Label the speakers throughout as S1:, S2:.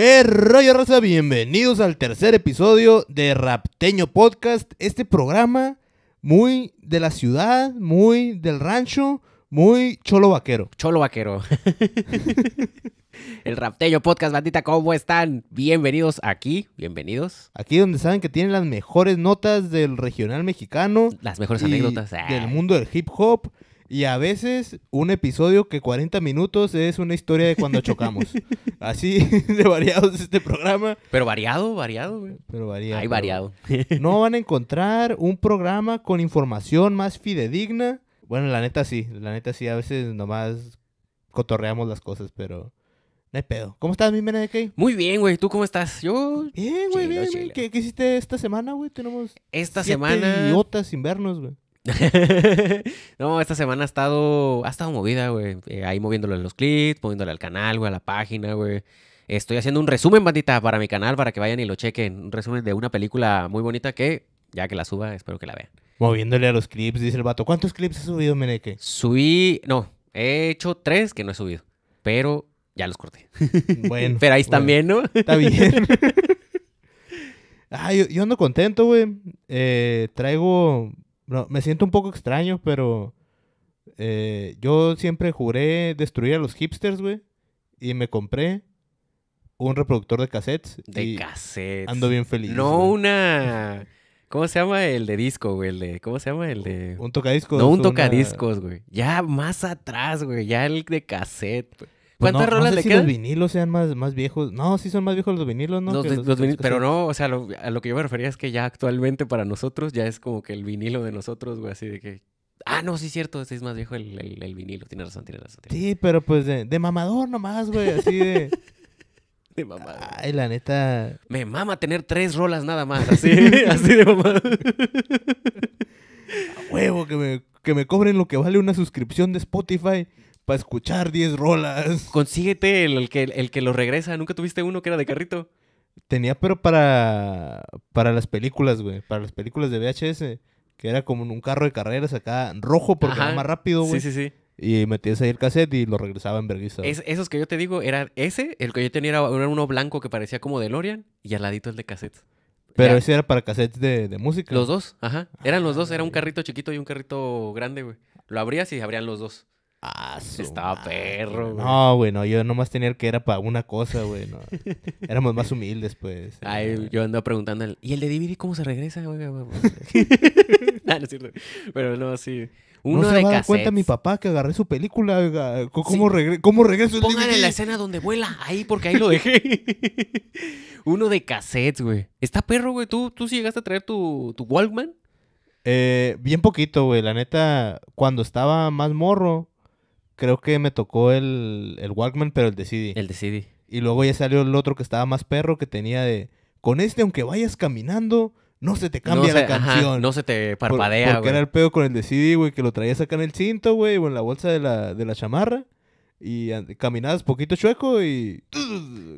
S1: ¿Qué rollo raza? Bienvenidos al tercer episodio de Rapteño Podcast. Este programa muy de la ciudad, muy del rancho, muy cholo vaquero. Cholo vaquero.
S2: El Rapteño Podcast, bandita, ¿cómo están? Bienvenidos aquí, bienvenidos.
S1: Aquí donde saben que tienen las mejores notas del regional mexicano. Las mejores anécdotas. Ah. Del mundo del hip hop y a veces un episodio que 40 minutos es una historia de cuando chocamos. Así de variados
S2: este programa. Pero variado, variado, güey. Pero variado. Hay variado.
S1: No van a encontrar un programa con información más fidedigna. Bueno, la neta sí, la neta sí. A veces nomás cotorreamos las cosas, pero... No hay pedo. ¿Cómo estás, mi mena de Muy
S2: bien, güey. ¿Tú cómo estás? Yo.
S1: Bien, güey, bien, ¿Qué, hiciste esta semana, güey? Tenemos. Esta semana. idiotas sin vernos, güey.
S2: no, esta semana ha estado, ha estado movida, güey. Eh, ahí moviéndole los clips, moviéndole al canal, güey, a la página, güey. Estoy haciendo un resumen, bandita, para mi canal, para que vayan y lo chequen. Un resumen de una película muy bonita que, ya que la suba, espero que la vean. Moviéndole a los clips, dice el vato. ¿Cuántos clips has subido, Meneque? Subí, no, he hecho tres que no he subido, pero ya los corté. Bueno. pero ahí están bien, ¿no? Está bien.
S1: ah, yo, ando contento, güey.
S2: Eh,
S1: traigo no, me siento un poco extraño, pero eh, yo siempre juré destruir a los hipsters, güey. Y me compré un reproductor de cassettes.
S2: De y cassettes. Ando bien feliz. No una. ¿Cómo se llama el de disco, güey? ¿Cómo se llama el de.? Un tocadiscos. No, un tocadiscos, güey. Ya más atrás, güey. Ya el de cassette, güey. Pues ¿Cuántas no, rolas no sé si los
S1: vinilos sean más, más viejos. No, sí son más viejos los vinilos, ¿no? pero
S2: no, o sea, a lo que yo me refería es que ya actualmente para nosotros ya es como que el vinilo de nosotros, güey, así de que Ah, no, sí, es cierto, es más viejo el, vinilo. Tienes razón, tienes razón. sí, pero pues de, de, mamador nomás, güey, así de. de mamador.
S1: Ay, la neta. Me mama tener
S2: tres rolas nada más, así, así de mamador. A
S1: huevo, que me, que me cobren lo que vale una suscripción de Spotify
S2: para escuchar 10 rolas. Consíguete el, que, el que lo regresa. ¿Nunca tuviste uno que era de carrito?
S1: Tenía, pero para, para las películas, güey. Para las películas
S2: de VHS.
S1: Que era como un carro de carreras acá, rojo porque era más rápido, güey. Sí, sí, sí. Y metías ahí el cassette y lo regresaba en vergüenza. Es,
S2: esos que yo te digo, era ese, el que yo tenía era, uno blanco que parecía como de Lorian, y al ladito el de cassette. Pero ese era para cassettes de, de, música. Los dos, ajá. Eran los ah, dos, era un carrito chiquito y un carrito grande, güey. Lo abrías y abrían los dos. Ah, Estaba perro, güey. No,
S1: güey, no, yo nomás tenía que era para una cosa, güey. Éramos más humildes, pues. Ay, yo andaba preguntando, ¿y
S2: el de DVD cómo se regresa, güey? no, Pero no, sí. Uno de va a dar cuenta mi papá que agarré su
S1: película, ¿cómo, regreso en la
S2: escena donde vuela, ahí, porque ahí lo dejé. Uno de cassettes, güey. Está perro, güey. ¿Tú, tú sí llegaste a traer tu, tu Walkman?
S1: Eh, bien poquito, güey. La neta, cuando estaba más morro, creo que me tocó el, el Walkman, pero el de CD. El de CD. Y luego ya salió el otro que estaba más perro, que tenía de, con este aunque vayas caminando, no se te cambia la canción. no se te parpadea, güey. era el pedo con el de CD, güey, que lo traías acá en el cinto, güey, o en la bolsa de la,
S2: de la chamarra. Y caminabas poquito chueco y...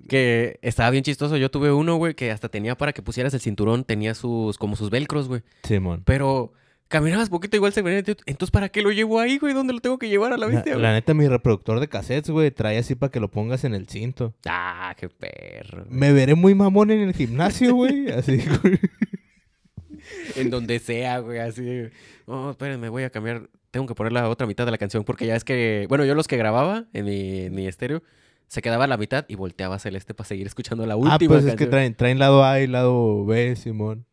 S2: Que estaba bien chistoso. Yo tuve uno, güey, que hasta tenía para que pusieras el cinturón, tenía sus... como sus velcros, güey. Simón. Pero caminabas poquito, igual se venía. Entonces, ¿para qué lo llevo ahí, güey? ¿Dónde lo tengo que llevar a la bestia, la, La
S1: neta, mi reproductor de cassettes, güey, trae así para que lo pongas en el cinto.
S2: Ah, qué perro.
S1: Me veré muy mamón en el gimnasio, güey. Así,
S2: en donde sea, güey, así. Oh, espérenme, voy a cambiar. Tengo que poner la otra mitad de la canción porque ya es que, bueno, yo los que grababa en mi, estéreo, se quedaba la mitad y volteaba celeste este para seguir escuchando la última. Ah, pues es que traen,
S1: traen lado A y lado B, Simón.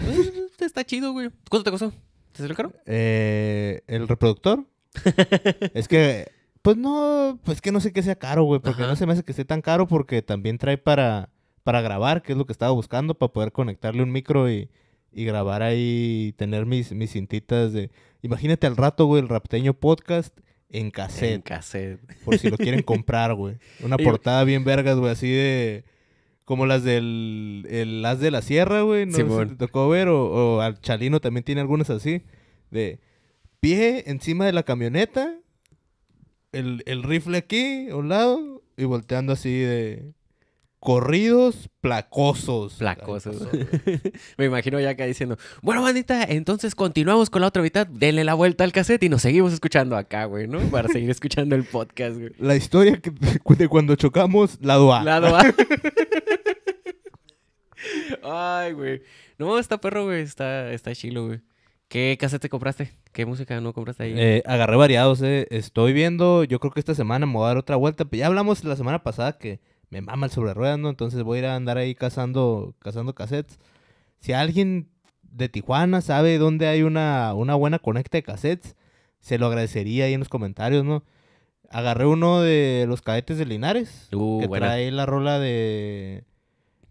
S2: Eh, está chido, güey. ¿Cuánto te costó? ¿Te salió caro?
S1: Eh, el reproductor. es que, pues no, pues que no sé que sea caro, güey, porque no se me hace que esté tan caro porque también trae para, para grabar, que es lo que estaba buscando, para poder conectarle un micro y, grabar ahí, tener mis, mis cintitas de... Imagínate al rato, güey, el Rapteño Podcast en cassette. En cassette. Por si lo quieren comprar, güey. Una portada bien vergas, güey, así de como las del el de la Sierra, güey. No sé si tocó ver, o, o al Chalino también tiene algunas así. De pie encima de la camioneta, el, el rifle aquí, a un lado, y volteando así de
S2: corridos placosos. Placosos. Me imagino ya acá diciendo, bueno, bandita, entonces continuamos con la otra mitad, denle la vuelta al cassette y nos seguimos escuchando acá, güey, ¿no? Para seguir escuchando el podcast, güey.
S1: La historia de cuando chocamos, la A. La A.
S2: Ay, güey. No, está perro, güey. Está, está chilo, güey. ¿Qué cassette compraste? ¿Qué música no compraste ahí? Eh,
S1: agarré variados, eh. Estoy viendo, yo creo que esta semana me voy a dar otra vuelta. Ya hablamos la semana pasada que me mama el sobre ruedas, ¿no? Entonces voy a ir a andar ahí cazando, cazando cassettes. Si alguien de Tijuana sabe dónde hay una, una buena conecta de cassettes, se lo agradecería ahí en los comentarios, ¿no? Agarré uno de los cadetes de Linares, uh, que trae la rola de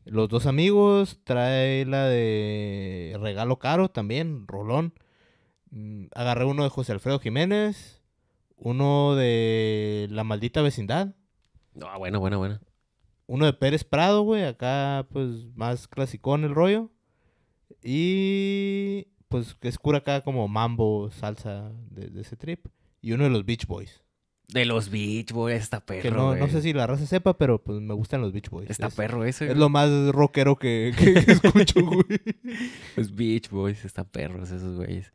S1: Los Dos Amigos, trae la de Regalo Caro también, rolón. Mm, agarré uno de José Alfredo Jiménez, uno de La Maldita Vecindad. No, ah, bueno, bueno, bueno. Uno de Pérez Prado, güey, acá pues más clasicón el rollo. Y pues que es cura acá como mambo, salsa de, ese trip. Y uno de los Beach
S2: Boys. De los Beach Boys, está perro. no, sé si
S1: la raza sepa, pero pues me gustan los Beach Boys.
S2: Está perro ese. Es lo más rockero que, escucho, güey. Los Beach Boys, está perros esos güeyes.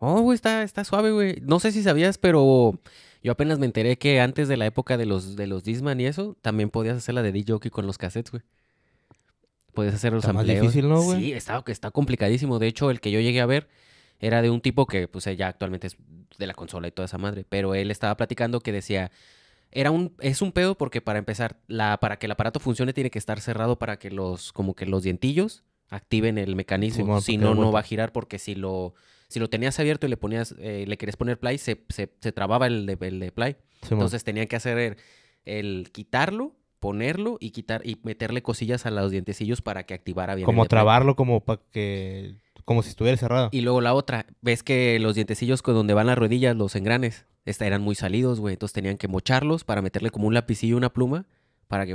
S2: Oh, güey, está, está suave, güey. No sé si sabías, pero yo apenas me enteré que antes de la época de los, de los Disman y eso, también podías hacer la de DJ con los cassettes, güey. Podías hacer los está difícil, ¿no, güey? Sí, está, complicadísimo. De hecho, el que yo llegué a ver era de un tipo que, pues, eh, ya actualmente es de la consola y toda esa madre. Pero él estaba platicando que decía era un es un pedo porque para empezar la para que el aparato funcione tiene que estar cerrado para que los como que los dientillos activen el mecanismo si no no va a girar porque si lo si lo tenías abierto y le ponías, eh, le querías poner play, se, trababa el de, el de play. Entonces tenían que hacer el, quitarlo, ponerlo y quitar y meterle cosillas a los dientecillos para que activara bien. Como el
S1: trabarlo, como para que como si
S2: estuviera cerrado. Y luego la otra, ves que los dientecillos con donde van las rodillas, los engranes, esta, eran muy salidos, güey. Entonces tenían que mocharlos para meterle como un lapicillo y una pluma para que.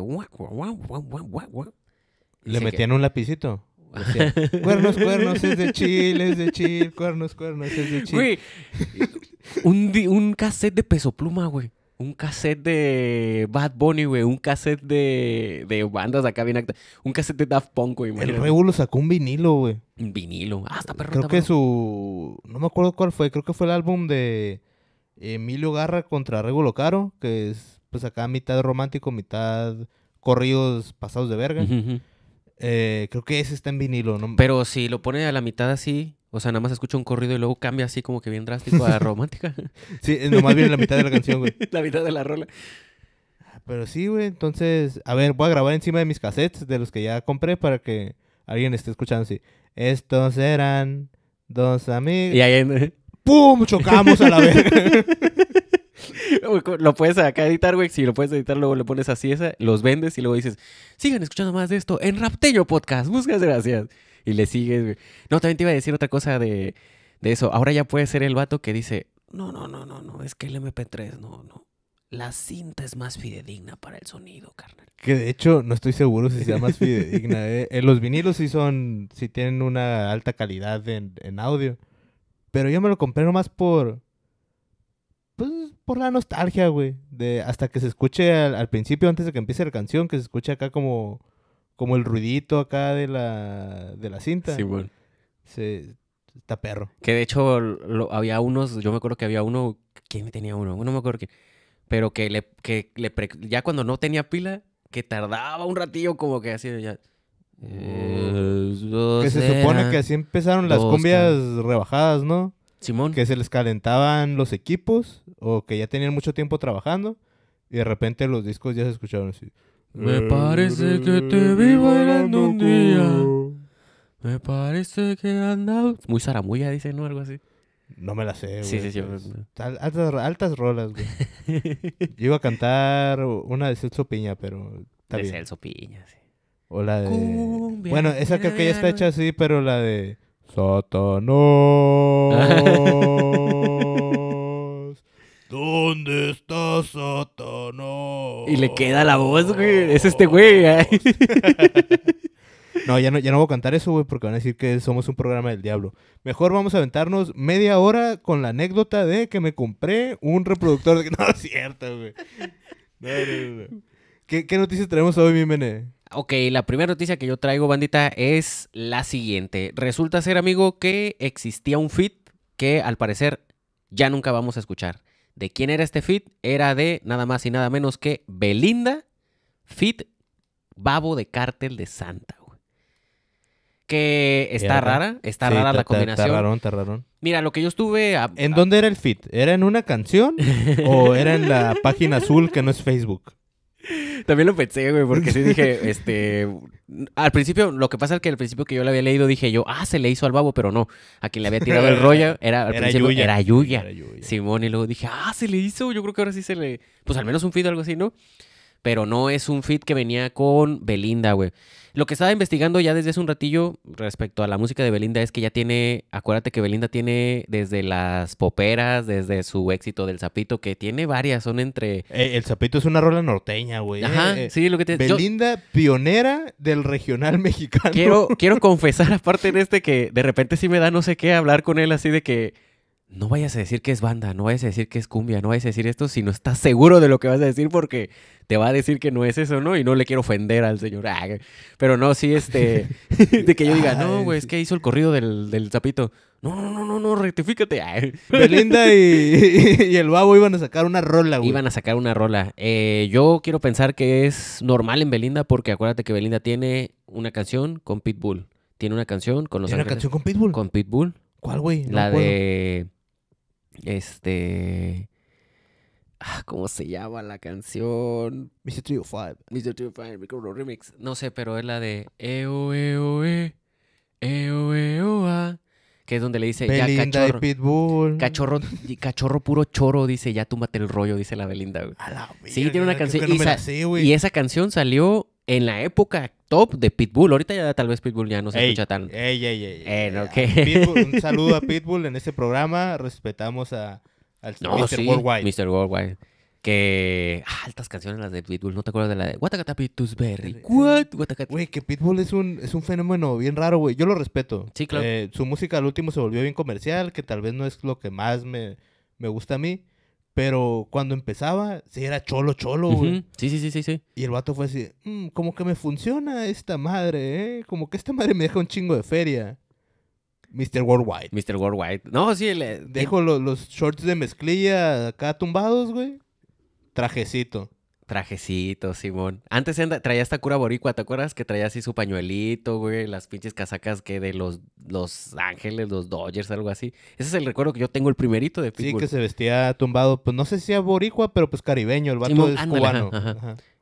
S2: ¿Le metían un lapicito? cuernos, cuernos, es de Chile, es de Chile, cuernos, cuernos, es de Chile. un, un cassette de peso pluma, güey. Un cassette de Bad Bunny, güey. Un cassette de, de bandas acá bien actas. Un cassette de Daft Punk, güey. El Regulo
S1: sacó un vinilo, güey.
S2: Un vinilo. Ah, está perro. Creo que
S1: su... No me acuerdo cuál fue. Creo que fue el álbum de Emilio Garra contra Regulo Caro. Que es, pues acá mitad romántico, mitad corridos
S2: pasados de verga. Eh, creo que ese está en vinilo, ¿no? Pero si lo pone a la mitad así, o sea, nada más escucha un corrido y luego cambia así como que bien drástico a romántica. sí, eh, nomás viene la mitad de la canción, güey. la mitad de la rola.
S1: Ah, pero sí, güey, entonces, a ver, voy a grabar encima de mis cassettes, de los que ya compré, para que alguien esté escuchando así. Estos eran
S2: dos amigos. Y ahí... ¡Pum! Chocamos a la vez. lo puedes acá editar, güey. Si lo puedes editar, luego le pones así esa, los vendes y luego dices, sigan escuchando más de esto en Rapteño Podcast. Muchas gracias. Y le sigues, güey. No, también te iba a decir otra cosa de, eso. Ahora ya puede ser el vato que dice, no, no, no, no, no, es que el MP3, no, no. La cinta es más fidedigna para el sonido, carnal. Que de hecho no estoy
S1: seguro si sea más fidedigna. Eh. Eh, los vinilos sí son, sí tienen una alta calidad en, en audio. Pero yo me lo compré nomás por, por la nostalgia, güey. De hasta que se escuche al, principio, antes de que empiece la canción, que se escuche acá
S2: como, como el ruidito acá de la, de la cinta. Sí, güey.
S1: Se, está perro.
S2: Que de hecho lo, había unos, yo me acuerdo que había uno, ¿quién tenía uno? No me acuerdo quién. Pero que le, que le ya cuando no tenía pila, que tardaba un ratillo como que así ya. que se supone que así empezaron las cumbias
S1: rebajadas, ¿no? Que se les calentaban los equipos o que ya tenían mucho tiempo trabajando y de repente los discos ya se escucharon así. Me parece que te vi bailando un
S2: día. Me parece que andaba. Muy zaramulla, dicen, ¿no? Algo así.
S1: No me la sé, güey. Sí, sí, sí.
S2: altas, rolas,
S1: güey. Yo iba a cantar una de Celso Piña, pero. de Celso Piña, O la de. bueno, esa creo que ya está hecha así, pero la de. Satanás. ¿Dónde está Satanás? Y le queda la voz, güey. Es este güey. ¿eh? no, ya no, ya no voy a cantar eso, güey, porque van a decir que somos un programa del diablo. Mejor vamos a aventarnos media hora con la anécdota de que me compré un reproductor. De... No, es cierto, güey. ¿Qué, noticias tenemos hoy, mi mené?
S2: Ok, la primera noticia que yo traigo, bandita, es la siguiente. Resulta ser, amigo, que existía un fit que al parecer ya nunca vamos a escuchar. ¿De quién era este fit? Era de nada más y nada menos que Belinda, fit Babo de Cártel de Santa. Que está rara, está rara la combinación. Está
S1: Mira, lo que yo estuve... ¿En dónde era el fit? ¿Era en una canción o era en la página azul que no es Facebook?
S2: También lo pensé, güey, porque sí dije, este, al principio, lo que pasa es que al principio que yo le había leído dije yo, ah, se le hizo al babo, pero no, a quien le había tirado el rollo era al principio Era, Yuya. Simón y luego dije, ah, se le hizo, yo creo que ahora sí se le, pues al menos un feed o algo así, ¿no? Pero no es un feed que venía con Belinda, güey. Lo que estaba investigando ya desde hace un ratillo respecto a la música de Belinda es que ya tiene, acuérdate que Belinda tiene desde las poperas, desde su éxito del Zapito, que tiene varias, son entre... Eh, el Zapito es una rola norteña, güey. Ajá, eh, sí, lo que te... Belinda,
S1: pionera del regional mexicano. Quiero,
S2: quiero confesar, aparte en este, que de repente sí me da no sé qué hablar con él así de que no vayas a decir que es banda, no vayas a decir que es cumbia, no vayas a decir esto si no estás seguro de lo que vas a decir porque te va a decir que no es eso, ¿no? Y no le quiero ofender al señor. Ah, Pero no, sí, este, de que yo diga, ah, no, güey, es que hizo el corrido del, del zapito. No, no, no, no, no, rectifícate. Ah, Belinda y, el babo iban a sacar una rola, güey. Iban a sacar una rola. Eh, yo quiero pensar que es normal en Belinda porque acuérdate que Belinda tiene una canción con Pitbull. Tiene una canción con los ¿Tiene una canción con Pitbull? Con Pitbull. ¿Cuál, güey? la de este. Ah, ¿Cómo se llama la canción? Mr. 305. Mr. 305, Micro Remix. No sé, pero es la de EO, EO, E. EO, EO, e, e, e, A. Que es donde le dice. Belinda ya, cachorro, y Pitbull. Cachorro, cachorro puro choro, dice. Ya tú mate el rollo, dice la Belinda, sí, tiene una canción. y esa canción salió en la época top de Pitbull. Ahorita ya tal vez Pitbull ya no se escucha tan. Ey, ey, ey. Eh,
S1: un saludo a Pitbull en este programa. Respetamos a, al no, Mr. Sí, Worldwide.
S2: Mr. Worldwide. Que ah, altas canciones las de Pitbull. ¿No te acuerdas de la de eh, What eh, Guatacata Berry? What?
S1: Güey, que Pitbull es un, es un fenómeno bien raro, güey. Yo lo respeto. Sí, claro. Eh, su música al último se volvió bien comercial, que tal vez no es lo que más me, me gusta a mí. Pero cuando empezaba, sí era cholo, cholo, güey. Sí, sí, sí, sí, sí. Y el vato fue así, mm, como que me funciona esta madre, ¿eh? Como que esta madre me deja un chingo de feria. Mr. Worldwide. Mr. Worldwide. No, sí, le... Dejo los, los shorts de mezclilla acá tumbados,
S2: güey. Trajecito. Trajecito, Simón. Antes traía esta cura boricua, ¿te acuerdas? Que traía así su pañuelito, güey, las pinches casacas que de los, los Ángeles, los Dodgers, algo así. Ese es el recuerdo que yo tengo, el primerito de Pitbull. Sí, que se vestía
S1: tumbado, pues no sé si era boricua, pero pues caribeño, el vato es cubano.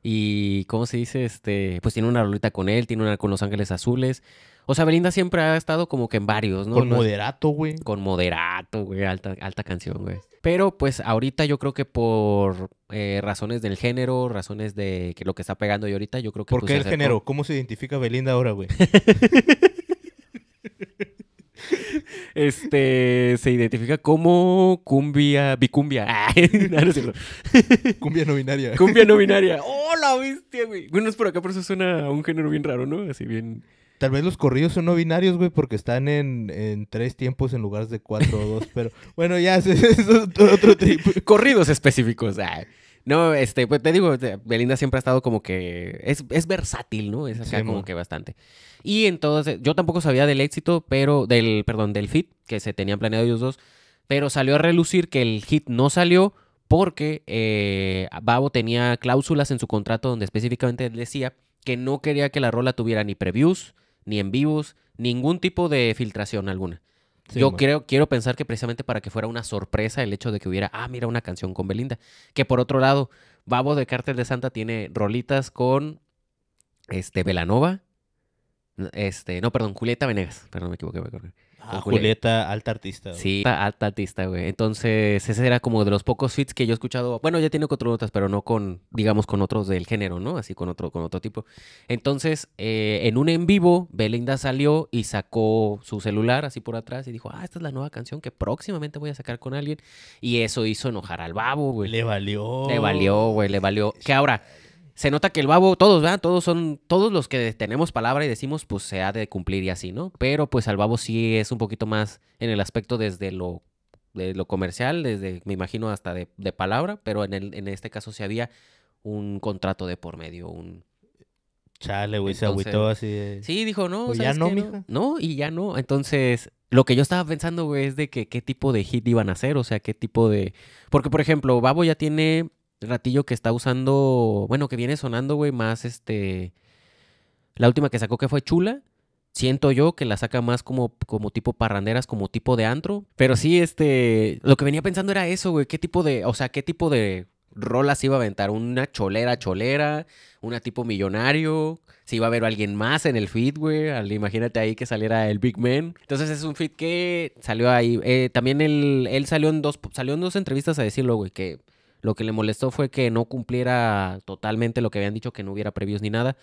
S2: Y, ¿cómo se dice? Este, pues tiene una rolita con él, tiene una con Los Ángeles Azules. O sea, Belinda siempre ha estado como que en varios, ¿no? Con moderato, güey. Con moderato, güey. Alta, alta canción, güey. Pero pues ahorita yo creo que por eh, razones del género, razones de que lo que está pegando y ahorita, yo creo que. ¿Por qué el género?
S1: ¿Cómo se identifica Belinda ahora, güey?
S2: Este se identifica como cumbia, bicumbia. cumbia no binaria. Cumbia no binaria. ¡Oh, güey! Bueno, es por acá, por eso suena a
S1: un género bien raro, ¿no? Así bien. Tal vez los corridos son no binarios, güey, porque están en, tres
S2: tiempos en lugar de cuatro o dos, pero bueno, ya, es otro tipo. Corridos específicos. No, este, pues te digo, Belinda siempre ha estado como que es, versátil, ¿no? Es así como que bastante. Y entonces, yo tampoco sabía del éxito, pero del, perdón, del fit que se tenían planeado ellos dos, pero salió a relucir que el hit no salió porque eh, Babo tenía cláusulas en su contrato donde específicamente decía que no quería que la rola tuviera ni previews, ni en vivos, ningún tipo de filtración alguna. Yo creo, quiero pensar que precisamente para que fuera una sorpresa el hecho de que hubiera, ah, mira, una canción con Belinda. Que por otro lado, Babo de Cártel de Santa tiene rolitas con este Belanova. Este, no, perdón, Julieta Venegas. Perdón, me equivoqué. Me equivoqué. Ah, Julieta, alta artista. Sí, alta artista, güey. Entonces, ese era como de los pocos fits que yo he escuchado. Bueno, ya tiene cuatro notas, pero no con, digamos, con otros del género, ¿no? Así con otro, con otro tipo. Entonces, eh, en un en vivo, Belinda salió y sacó su celular así por atrás y dijo, ah, esta es la nueva canción que próximamente voy a sacar con alguien. Y eso hizo enojar al babo, güey. Le valió. Le valió, güey, le valió. Que ahora se nota que el babo, todos, ¿verdad? Todos son, todos los que tenemos palabra y decimos, pues se ha de cumplir y así, ¿no? Pero pues al babo sí es un poquito más en el aspecto desde lo, de lo comercial, desde, me imagino, hasta de, de palabra, pero en, el, en este caso sí había un contrato de por medio, un... Chale, güey, se agüitó así Sí, dijo, no, pues ya no, no, y ya no. Entonces, lo que yo estaba pensando, güey, es de que qué tipo de hit iban a hacer, o sea, qué tipo de... Porque, por ejemplo, Babo ya tiene ratillo que está usando, bueno, que viene sonando, güey, más este... La última que sacó que fue Chula. Siento yo que la saca más como, como tipo parranderas, como tipo de antro. Pero sí, este, lo que venía pensando era eso, güey, qué tipo de, o sea, qué tipo de rolas iba a aventar. Una cholera, cholera, una tipo millonario. Si iba a haber alguien más en el feed, güey. Imagínate ahí que saliera el Big Man. Entonces es un feed que salió ahí. Eh, también él, él salió, en dos, salió en dos entrevistas a decirlo, güey, que lo que le molestó fue que no cumpliera totalmente lo que habían dicho, que no hubiera previos ni nada.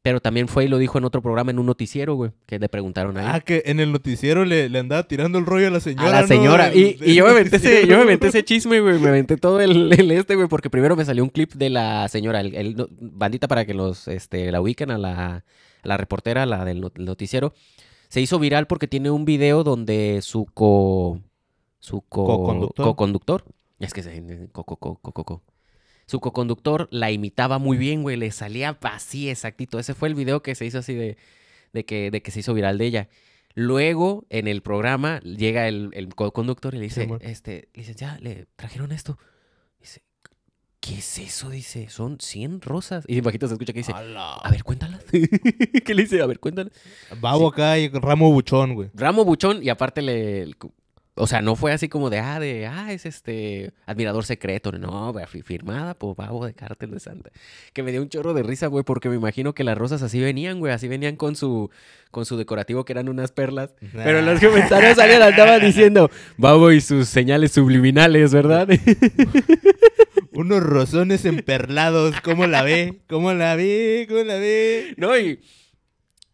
S2: Pero también fue y lo dijo en otro programa, en un noticiero, güey, que le preguntaron él. Ah,
S1: que en el noticiero le, andaba
S2: tirando el rollo a la señora. A la señora. Y, yo, me menté ese, chisme, güey. Me menté todo el, este, güey, porque primero me salió un clip de la señora, el, bandita para que los, este, la ubiquen a la, la reportera, la del noticiero. Se hizo viral porque tiene un video donde su co... Su co-conductor. co conductor es que se coco, coco, Su coconductor la imitaba muy bien, güey. Le salía así, exactito. Ese fue el video que se hizo así de, de, que, de que se hizo viral de ella. Luego, en el programa, llega el, el co-conductor y le dice, este este, licenciada, le trajeron esto. Dice, ¿qué es eso? Dice, son 100 rosas. Y bajito se escucha que dice, a ver, cuéntalas. ¿Qué le dice? A ver, cuéntalas. Babo acá y ramo buchón, güey. Ramo buchón y aparte le, o sea, no fue así como de, ah, de, ah, es este admirador secreto. No, güey, firmada por Babo de Cártel de Santa. Que me dio un chorro de risa, güey, porque me imagino que las rosas así venían, güey. Así venían con su, con su decorativo que eran unas perlas. Pero en los comentarios alguien andaban diciendo, Babo y sus señales subliminales, ¿verdad?
S1: Unos rosones emperlados, ¿cómo la ve? ¿Cómo la ve? ¿Cómo la ve?
S2: No, y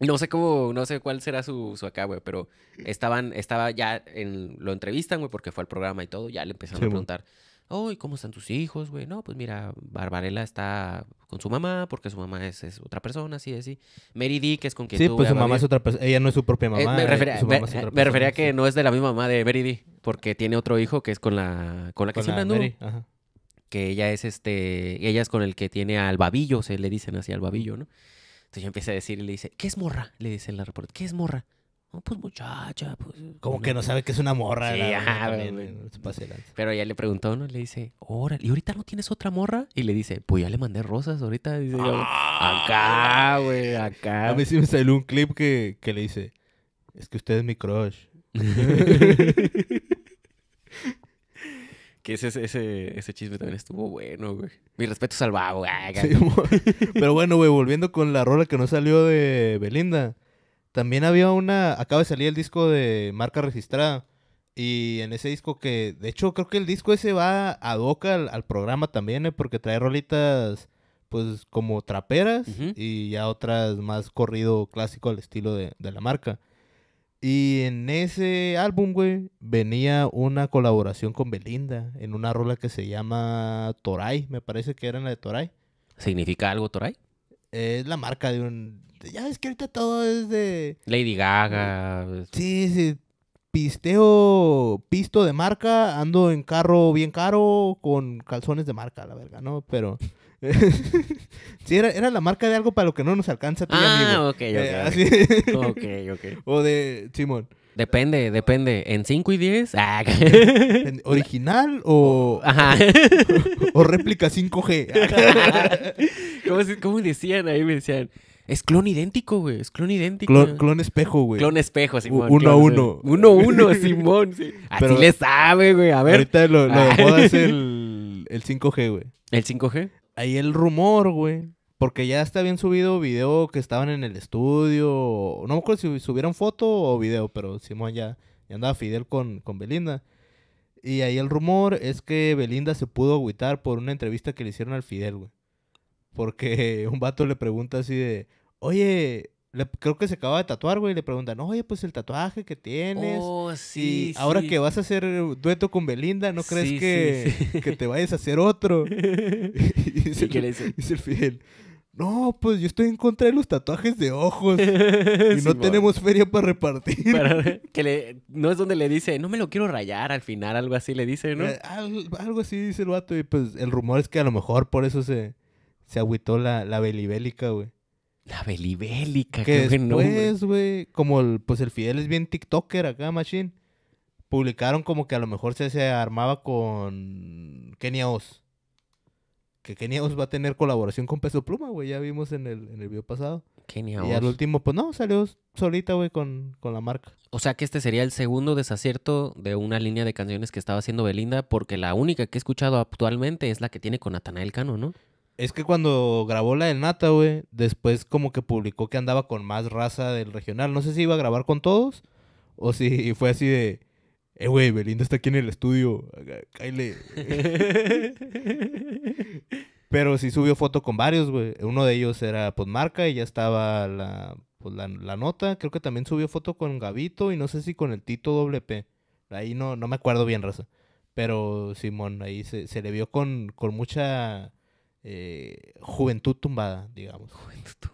S2: no sé cómo, no sé cuál será su, su acá, güey, pero estaban, estaba ya en, lo entrevistan, güey, porque fue al programa y todo, ya le empezaron a preguntar, uy, cómo están tus hijos, güey? No, pues mira, Barbarella está con su mamá, porque su mamá es, otra persona, así, así. Mary D, que es con quien Sí, pues su mamá es otra persona, ella no es su propia eh, mamá. me, eh, refería, a que no es de la misma mamá de Mary D, porque tiene otro hijo que es con la, con la que se siempre Que ella es este, ella es con el que tiene al babillo, se le dicen así al babillo, ¿no? Entonces yo empecé a decir y le dice, ¿qué es morra? Le dice la reportera, ¿qué es morra? Oh, pues muchacha, pues. Como que no sabe que es una morra. Sí, eh, pero ella le preguntó, ¿no? Le dice, órale, ¿y ahorita no tienes otra morra? Y le dice, pues ya le mandé rosas ahorita. acá, ah. güey,
S1: acá. A mí sí me salió un clip que, que le dice, es que usted es mi crush.
S2: Que ese, ese, ese chisme también estuvo bueno, güey. Mi respeto salvado, ah, güey.
S1: pero bueno, güey, volviendo con la rola que no salió de Belinda. También había una. Acaba de salir el disco de marca registrada. Y en ese disco que. De hecho, creo que el disco ese va a doca al, programa también, ¿eh? porque trae rolitas. Pues como traperas y ya otras más corrido clásico al estilo de, de la marca. Y en ese álbum, güey, venía una colaboración con Belinda en una rola que se llama Toray, me parece que era la de Toray. ¿Significa algo Toray? Es la marca de un... Ya ves que ahorita todo es de... Lady Gaga. Sí, sí. Pisteo, pisto de marca, ando en carro bien caro con calzones de marca, la verga, ¿no? Pero... sí, era, era, la marca de algo para lo que no nos alcanza. Tío, ah, ok, ok. Eh, ok, O de Simón.
S2: Depende, depende. ¿En 5 y 10? Ah. ¿Original o, Ajá. o, réplica 5G? ¿Cómo, decían? Ahí me decían. Es clon idéntico, güey. Es clon idéntico. Clon, espejo, güey. Clon espejo, Simón. U uno a uno. Uno a uno, Simón. Así le sabe, güey. A ver. Ahorita lo, lo de moda el,
S1: el 5G, güey. ¿El 5G? ahí el rumor, güey. Porque ya está bien subido video que estaban en el estudio. No me acuerdo si subieron foto o video, pero Simón ya, ya andaba Fidel con, con Belinda. Y ahí el rumor es que Belinda se pudo agüitar por una entrevista que le hicieron al Fidel, güey. Porque un vato le pregunta así de, oye, creo que se acaba de tatuar, güey. Le preguntan, oye, pues el tatuaje que tienes. Oh, sí. ahora que vas a hacer dueto con Belinda, ¿no crees que, te vayas a hacer otro? dice, ¿qué el Fidel. No, pues yo estoy en contra de los tatuajes de ojos. y no tenemos feria para repartir.
S2: que no es donde le dice, no me lo quiero rayar al final, algo así le dice, ¿no? Eh,
S1: algo así dice el vato. Y pues el rumor es que a lo mejor por eso se, se agüitó la, la belibélica, güey. La belibélica, que después, güey, como el, pues el Fidel es bien tiktoker acá, machine, publicaron como que a lo mejor se, se armaba con Kenia Oz. Que Kenia Oz va a tener colaboración con Peso Pluma, güey, ya vimos en el, en video pasado. Kenia Oz. Y al último, pues no, salió solita, güey, con, con la marca.
S2: O sea que este sería el segundo desacierto de una línea de canciones que estaba haciendo Belinda, porque la única que he escuchado actualmente es la que tiene con Natanael Cano, ¿no?
S1: Es que cuando grabó la del Nata, güey, después como que publicó que andaba con más raza del regional. No sé si iba a grabar con todos o si fue así de, eh, güey, Belinda está aquí en el estudio, cáile. Pero sí subió foto con varios, güey. Uno de ellos era Podmarca pues, y ya estaba pues, la, la, nota. Creo que también subió foto con Gabito y no sé si con el Tito WP. Ahí no, no me acuerdo bien, raza. Pero Simón, ahí se, le vio con, con
S2: mucha eh, juventud tumbada,
S1: digamos. Juventud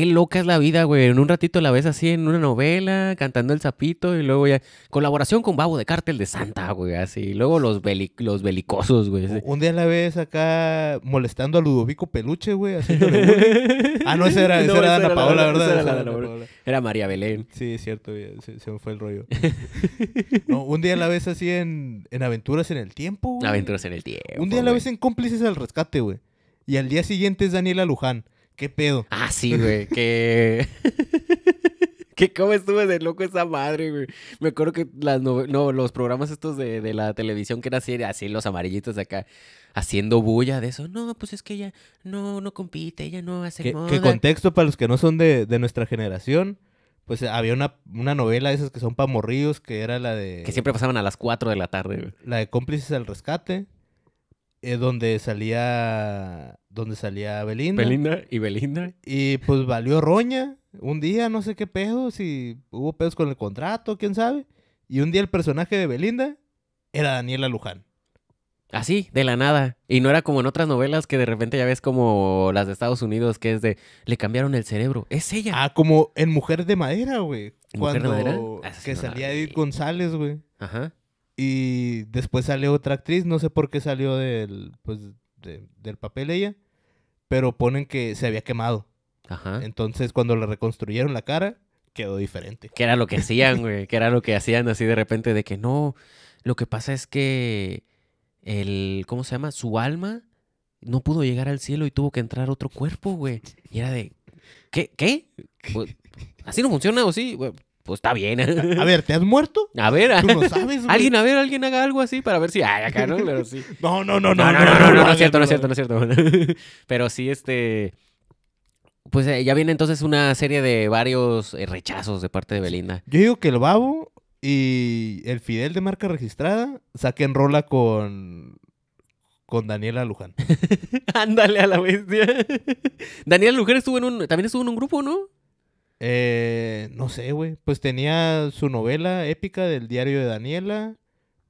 S2: qué loca es la vida, güey. En un ratito la ves así en una novela, cantando el sapito y luego ya. Colaboración con Babo de Cártel de Santa, güey, así. Y luego los, los belicosos, güey. Un día
S1: la ves acá molestando a Ludovico Peluche, güey,
S2: Ah, no, esa era, esa Ana Paola, la, ¿verdad? era,
S1: María Belén. Sí, cierto, Se, me fue el rollo. un día la ves así en, en Aventuras en el Tiempo, Aventuras en el Tiempo. Un día la ves en Cómplices al Rescate, güey. Y al día siguiente es Daniela Luján. ¿Qué pedo? Ah, sí, güey.
S2: que. que cómo estuve de loco esa madre, güey. Me acuerdo que las no, no los programas estos de, la televisión que era así, así los amarillitos de acá, haciendo bulla de eso. No, pues es que ella no, no compite, ella no hace ¿Qué, Que contexto para los
S1: que no son de, nuestra generación? Pues eh, había una, una novela de esas que son morrillos, que
S2: era la de... Que siempre pasaban a las 4 de la tarde, güey.
S1: La de Cómplices al Rescate. Eh, donde salía donde salía Belinda. Belinda
S2: y Belinda.
S1: Y pues valió roña. Un día, no sé qué pedo, si hubo pedos con el contrato, quién sabe. Y un día el personaje de Belinda era Daniela Luján.
S2: Así, de la nada. Y no era como en otras novelas que de repente ya ves como las de Estados Unidos, que es de le cambiaron el cerebro. Es ella. Ah, como en Mujer de Madera, güey. Cuando ah, que salía
S1: Edith González, güey. Ajá. Y después salió otra actriz, no sé por qué salió del, pues, del papel ella, pero ponen que se había quemado. Ajá.
S2: Entonces, cuando le reconstruyeron la cara,
S1: quedó diferente. Que era lo que hacían,
S2: güey. que era lo que hacían así de repente de que no. Lo que pasa es que el. ¿Cómo se llama? Su alma no pudo llegar al cielo y tuvo que entrar otro cuerpo, güey. Y era de. ¿Qué? ¿Qué? Pues, así no funciona, o sí pues está bien. A ver, ¿te has muerto? A ver, ¿Tú no sabes, alguien, a ver, alguien haga algo así para ver si. Ay, acá, ¿no? Pero sí. No, no, no, no. No, no, no, no, no, es cierto, no es cierto, no es cierto. Pero sí, este. Pues eh, ya viene entonces una serie de varios eh, rechazos de parte de Belinda.
S1: Yo digo que el babo y el Fidel de marca registrada saquen rola con con Daniela Luján. Ándale a la bestia. Daniela Luján estuvo en un también estuvo en un grupo, ¿no? Eh, no sé, güey. Pues tenía su novela épica del diario de Daniela.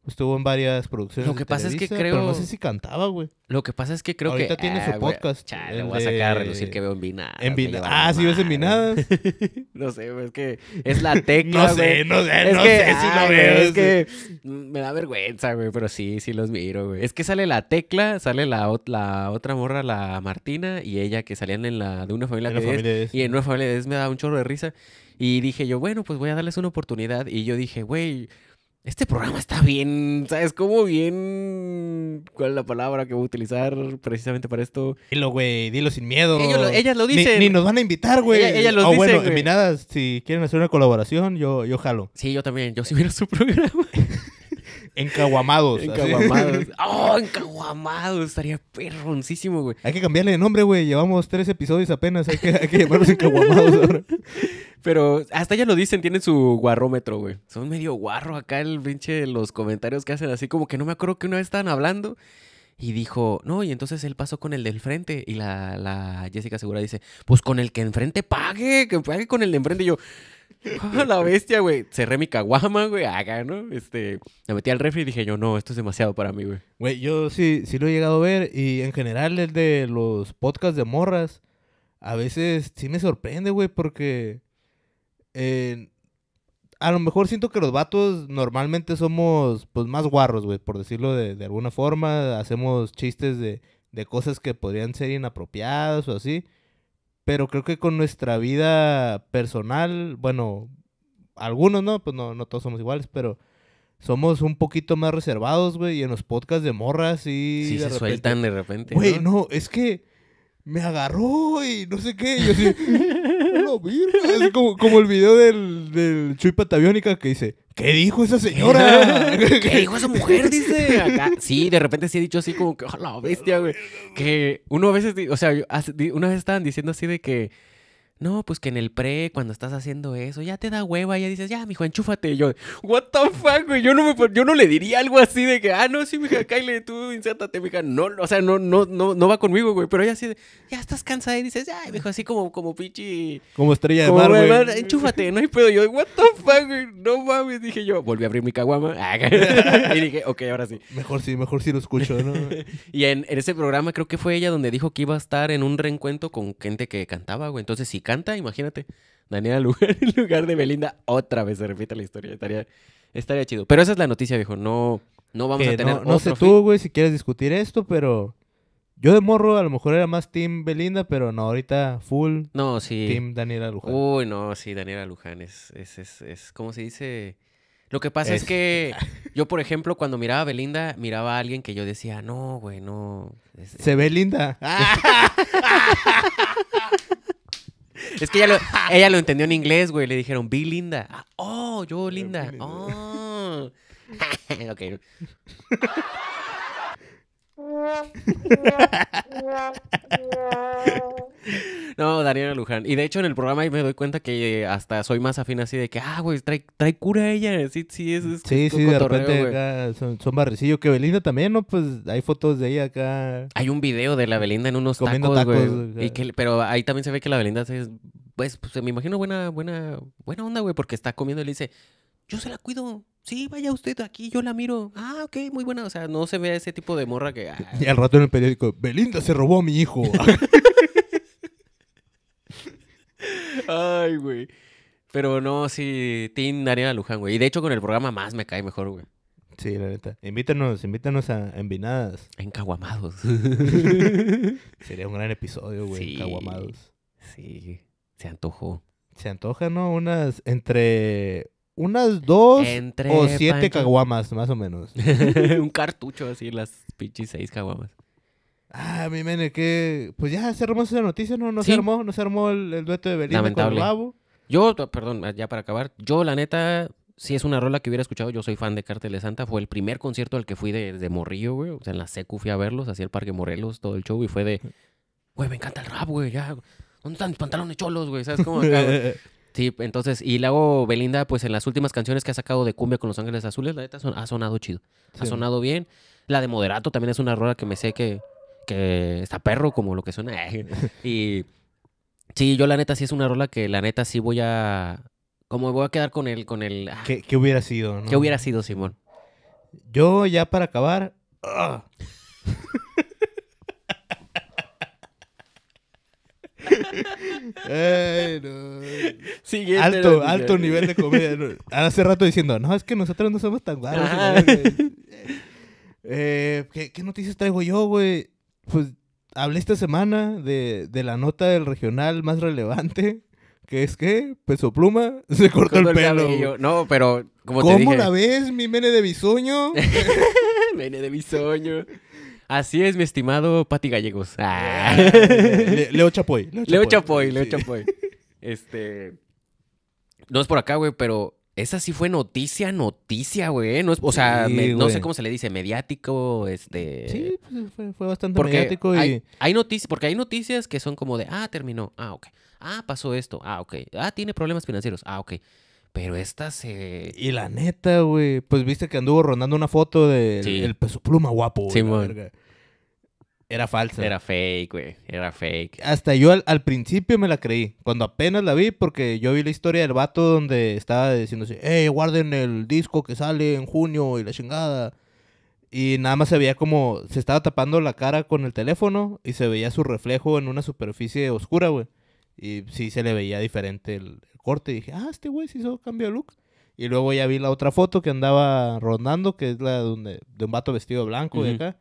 S1: Estuvo en varias producciones. Lo que pasa es que creo. no sé si cantaba, güey.
S2: Lo que pasa es que creo que. Ahorita tiene ah, su podcast. podcast. Chale, voy a sacar a relucir que veo en En Envinadas. Ah, sí ves Envinadas. no sé, Es que es la tecla. no sé, no sé, no sé si lo veo. Es, que mm, me da vergüenza, güey. Pero sí, sí los miro, güey. Es que sale la tecla, sale la, la otra morra, la Martina, y ella que salían en la de una familia, en que Y en una familia de me da un chorro de risa. Y dije yo, bueno, pues voy a darles una oportunidad. Y yo dije, güey, este programa está bien, ¿sabes? cómo bien. ¿Cuál es la palabra que voy a utilizar precisamente para esto?
S1: Dilo, güey, dilo sin miedo. ellas lo dicen. Ni, nos van a invitar, güey. ellas lo ah, dicen. bueno, nada, si quieren hacer una colaboración, yo, yo jalo. Sí, yo también. Yo si miro su programa. Encaguamados. Encaguamados. oh,
S2: encaguamados. Estaría perroncísimo, güey. Hay que cambiarle de nombre, güey. Llevamos tres episodios apenas. Hay que, hay que encaguamados ahora. Pero hasta ya lo dicen, tienen su guarrómetro, güey. Son medio guarro acá el pinche los comentarios que hacen así, como que no me acuerdo que una vez estaban hablando. Y dijo, no, y entonces él pasó con el del frente. Y la, la Jessica Segura dice, pues con el que enfrente pague, que pague con el de enfrente. Y yo, ah, la bestia, güey. Cerré mi caguama, güey, acá, ¿no? Este, Me metí al refri y dije yo, no, esto es demasiado para mí, güey. Güey, yo sí, sí lo he llegado a
S1: ver. Y en general, el de los podcasts de morras, a veces sí me sorprende, güey, porque a lo mejor siento que los vatos normalmente somos pues más guarros, güey, por decirlo de, alguna forma. Hacemos chistes de, de, cosas que podrían ser inapropiadas o así. Pero creo que con nuestra vida personal, bueno, algunos no, pues no, no todos somos iguales, pero somos un poquito más reservados, güey. Y en los podcasts de morras Sí, sí se sueltan de repente. Güey, ¿no? es que me agarró y no sé qué. Yo sí, como, el video del, del Chuy que dice, ¿qué dijo esa señora? ¿Qué dijo esa mujer? Dice. Sí, de repente
S2: sí he dicho así como que, oh, bestia, güey. Que uno a veces, o sea, una vez estaban diciendo así de que no, pues que en el pre, cuando estás haciendo eso, ya te da hueva, ya dices, ya, mijo, enchúfate. Y yo, what the fuck, güey, yo no, me, yo no le diría algo así de que, ah, no, sí, mija, Kyle, tú insértate, mija. No, o sea, no, no, no, no va conmigo, güey, pero ella así ya estás cansada y dices, ya, mijo, así como, como pichi. Como estrella de mar, güey. Enchúfate, no hay pedo. Yo, what the fuck, güey, no mames, dije yo. Volví a abrir mi caguama y dije, ok, ahora sí.
S1: Mejor sí, mejor sí lo escucho, ¿no?
S2: y en, en ese programa creo que fue ella donde dijo que iba a estar en un reencuentro con gente que cantaba, güey, entonces sí canta, imagínate. Daniela Luján en lugar de Belinda. Otra vez se repite la historia. Estaría, estaría chido. Pero esa es la noticia, viejo. No, no vamos a tener. No, otro sé tú,
S1: güey, si quieres discutir esto, pero. Yo de morro a lo mejor era más Team Belinda, pero no, ahorita full.
S2: No, sí. Team Daniela Luján. Uy, no, sí, Daniela Luján es, es, es, se dice? Lo que pasa es, que yo, por ejemplo, cuando miraba a Belinda, miraba a alguien que yo decía, no, güey, no. Este se ve linda. Es que ella lo, entendió en inglés, güey. Le dijeron, vi linda. oh, yo linda. Oh. ok. No, Daniela Luján. Y de hecho en el programa me doy cuenta que eh, hasta soy más afín así de que, ah, güey, trae, trae cura ella. Sí, sí, es, es Sí, sí, de repente son, barricillos,
S1: Que Belinda también, ¿no? Pues hay fotos de ella acá.
S2: Hay un video de la Belinda en unos tacos, pero ahí también se ve que la Belinda es, pues, pues, se me imagino buena, buena, buena onda, güey, porque está comiendo y le dice, yo se la cuido sí, vaya usted aquí, yo la miro. Ah, ok, muy buena. O sea, no se vea ese tipo de morra que. Ah.
S1: Y al rato en el periódico, Belinda se robó a mi hijo.
S2: Ay, güey. Pero no, sí, Tin Daniela Luján, güey. Y de hecho, con el programa más me cae mejor, güey.
S1: Sí, la neta. Invítanos, invítanos a Envinadas. En Caguamados. Sería un gran episodio, güey. Sí, Caguamados. Sí, se antojó. Se antoja, ¿no? Unas entre unas dos o siete caguamas, más o menos.
S2: un cartucho así, las pinches seis caguamas.
S1: Ah, mi mene, que. Pues ya se armó esa noticia, ¿no? No no se armó, no se armó el, dueto de Belinda con Lavo.
S2: Yo, perdón, ya para acabar, yo la neta, si es una rola que hubiera escuchado, yo soy fan de Cárteles Santa, fue el primer concierto al que fui de, de Morrillo, güey, o sea, en la secu fui a verlos, hacia el Parque Morelos, todo el show, y fue de, güey, me encanta el rap, güey, ya, ¿dónde están mis pantalones cholos, güey? ¿Sabes cómo Sí, entonces, y luego Belinda, pues en las últimas canciones que ha sacado de Cumbia con Los Ángeles Azules, la neta ha sonado chido. Ha sonado bien. La de Moderato también es una rola que me sé que, que está perro, como lo que suena. y sí, yo la neta sí es una rola que la neta sí voy a. Como voy a quedar con el. Con el ah. ¿Qué, hubiera sido? ¿no? ¿Qué hubiera sido, Simón? Yo, ya para acabar. ¡ah!
S1: alto, alto nivel de comida. Hace rato diciendo, no, es que nosotros no somos tan guapos. Eh, ¿qué, noticias traigo yo, güey? Pues hablé esta semana de, la nota del regional más relevante, que es que Peso Pluma se cortó el, pelo. No, pero como ¿Cómo te dije... la
S2: ves, mi mene de bisoño? mene de bisoño. Así es, mi estimado Pati Gallegos. Ah. Leo Chapoy. Leo, Chapoy, Leo Chapoy. Este. No es por acá, güey, pero esa sí fue noticia, noticia, güey. ¿eh? No o sea, no sé cómo se le dice, mediático, este. Sí,
S1: pues, fue, bastante
S2: mediático y. Hay, noticias, porque hay noticias que son como de, ah, terminó, ah, ok. Ah, pasó esto, ah, ok. Ah, tiene problemas financieros, ah, ok. Pero esta se. Y la
S1: neta, güey. Pues viste que anduvo rondando una foto de... el peso pluma guapo. Sí,
S2: Era falsa. Era fake, güey. Era fake. Hasta
S1: yo al, principio me la creí. Cuando apenas la vi, porque yo vi la historia del vato donde estaba diciéndose, hey, guarden el disco que sale en junio y la chingada. Y nada más se veía como se estaba tapando la cara con el teléfono y se veía su reflejo en una superficie oscura, güey. Y sí se le veía diferente el, corte y dije, ah, este güey se hizo cambio de look. Y luego ya vi la otra foto que andaba rondando, que es la de un vato vestido blanco de acá.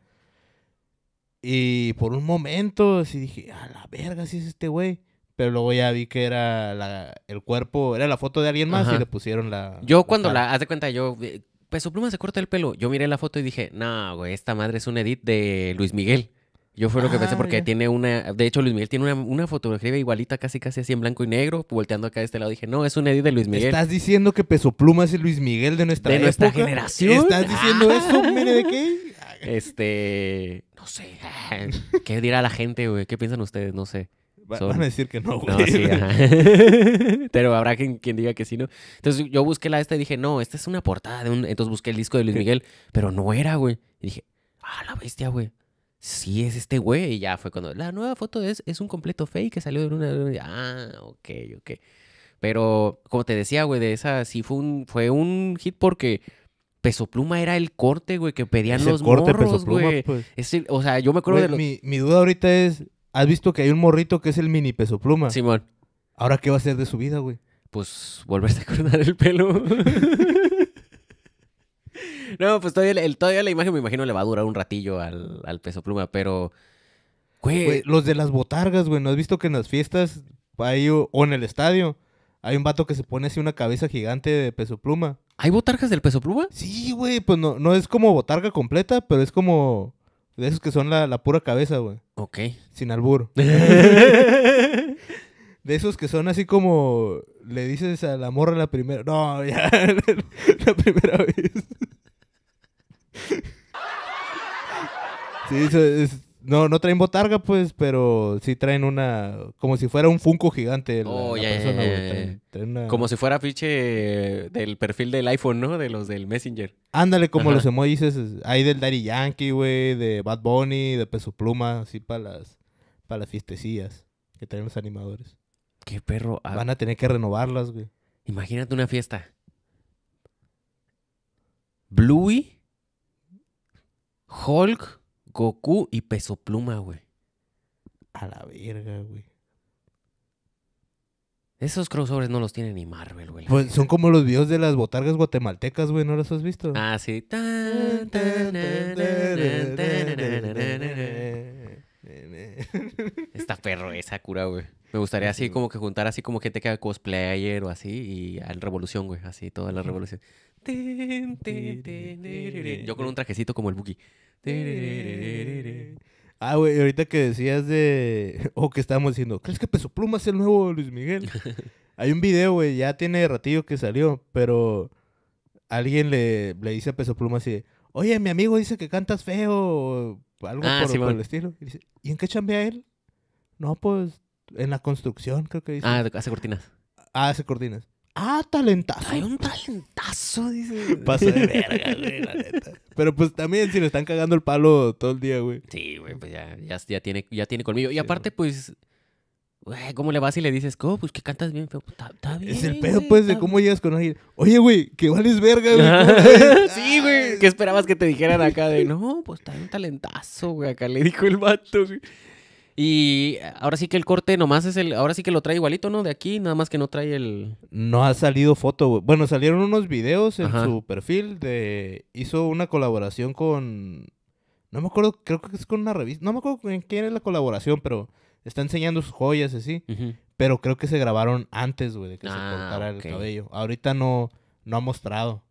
S1: Y por un momento sí dije, a la verga, si es este güey. Pero luego ya vi que era el cuerpo, era la foto de alguien más y le pusieron la. Yo cuando la, haz de
S2: cuenta, yo. Eh, pues su pluma se corta el pelo. Yo miré la foto y dije, no, güey, esta madre es un edit de Luis Miguel. Yo fue lo que pensé ah, porque tiene una, de hecho Luis Miguel tiene una, fotografía igualita, casi casi así en blanco y negro, volteando acá de este lado. Dije, no, es un edit de Luis Miguel. ¿Estás
S1: diciendo que Peso Pluma es el Luis Miguel de nuestra, ¿De nuestra generación? ¿Estás diciendo ah.
S2: eso? ¿Mire de qué? Este, no sé. ¿Qué dirá la gente, güey? ¿Qué piensan ustedes? No sé. Van a decir que no, güey. No, sí, Pero habrá quien, quien, diga que sí, ¿no? Entonces yo busqué la esta y dije, no, esta es una portada de un... Entonces busqué el disco de Luis Miguel, pero no era, güey. Y dije, ah, la bestia, güey sí es este güey. Y ya fue cuando, la nueva foto es, es un completo fake que salió de una... ah, ok, ok. Pero como te decía, güey, de esa sí fue un, fue un hit porque Peso Pluma era el corte, güey, que pedían los corte, morros, pues. o sea, yo me acuerdo de
S1: mi, duda ahorita es, ¿has visto que hay un morrito que es el mini Peso Pluma? Simón. ¿Ahora qué va a hacer de su vida, güey? Pues volverse a cortar el pelo.
S2: No, pues todavía, el, todavía la imagen me imagino le va a durar un ratillo al, peso pluma, pero... Güey, los de
S1: las botargas, güey, ¿no has visto que en las fiestas hay, o en el estadio hay un vato que se pone así una cabeza gigante de peso pluma? ¿Hay botargas del peso pluma? Sí, güey, pues no, no es como botarga completa, pero es como de esos que son la, la pura cabeza, güey. Ok. Sin albur. De esos que son así como le dices a la morra la primera. No, ya. la primera vez. no, no traen botarga, pues, pero sí traen una. Como si fuera un Funko gigante. Como
S2: si fuera fiche del perfil del iPhone, ¿no? De los del Messenger. Ándale, como los emojis.
S1: Ahí del Daddy Yankee,
S2: güey, de Bad Bunny, de Peso
S1: Pluma, así para las, para las fiestecillas que traen los animadores. Qué perro. Ah. Van a tener que renovarlas, güey. Imagínate una fiesta.
S2: Bluey Hulk, Goku y Peso Pluma, güey. A la verga, güey.
S1: Esos crossovers no los tiene ni Marvel, güey. son como los videos de las botargas guatemaltecas, güey, ¿no los has visto? Ah, sí.
S2: Está perro esa cura, güey. Me gustaría así como que juntar así como gente que haga cosplayer o así y al revolución, güey, así toda la revolución. Yo con un trajecito como el Buki.
S1: Ah, güey, ahorita que decías de. O que estábamos diciendo, ¿crees que Peso es el nuevo Luis Miguel? Hay un video, güey, ya tiene ratillo que salió, pero alguien le, le dice a Pesopluma así: Oye, mi amigo dice que cantas feo, o algo ah, por, el estilo. Y dice: ¿Y en qué chambea él? No, pues en la construcción, creo que dice. Ah, hace cortinas. Ah, hace cortinas. Ah, talentazo. Hay un talentazo, dice. Pasa de verga, güey, la neta.
S2: Pero pues también si le están cagando el palo todo el día, güey. Sí, güey, pues ya, ya, tiene, ya tiene conmigo. Y aparte, pues. Güey, ¿cómo le vas y le dices, ¿cómo? Pues que cantas bien feo. Está bien. Es el pedo, pues, de cómo llegas con alguien. Oye, güey,
S1: que vales verga, güey. sí, güey. ¿Qué esperabas que te dijeran acá de, no,
S2: pues está un talentazo, güey? Acá le dijo el vato, güey. Y ahora sí que el corte nomás es el. Ahora sí que lo trae igualito, ¿no? De aquí, nada más que no trae el.
S1: No ha salido foto, güey. Bueno, salieron unos videos en su perfil de. Hizo una colaboración con. No me acuerdo, creo que es con una revista. No me acuerdo en quién era la colaboración, pero está enseñando sus joyas y así. Pero creo que se grabaron antes, güey, de que se ah, cortara el cabello. Ahorita no, no ha mostrado.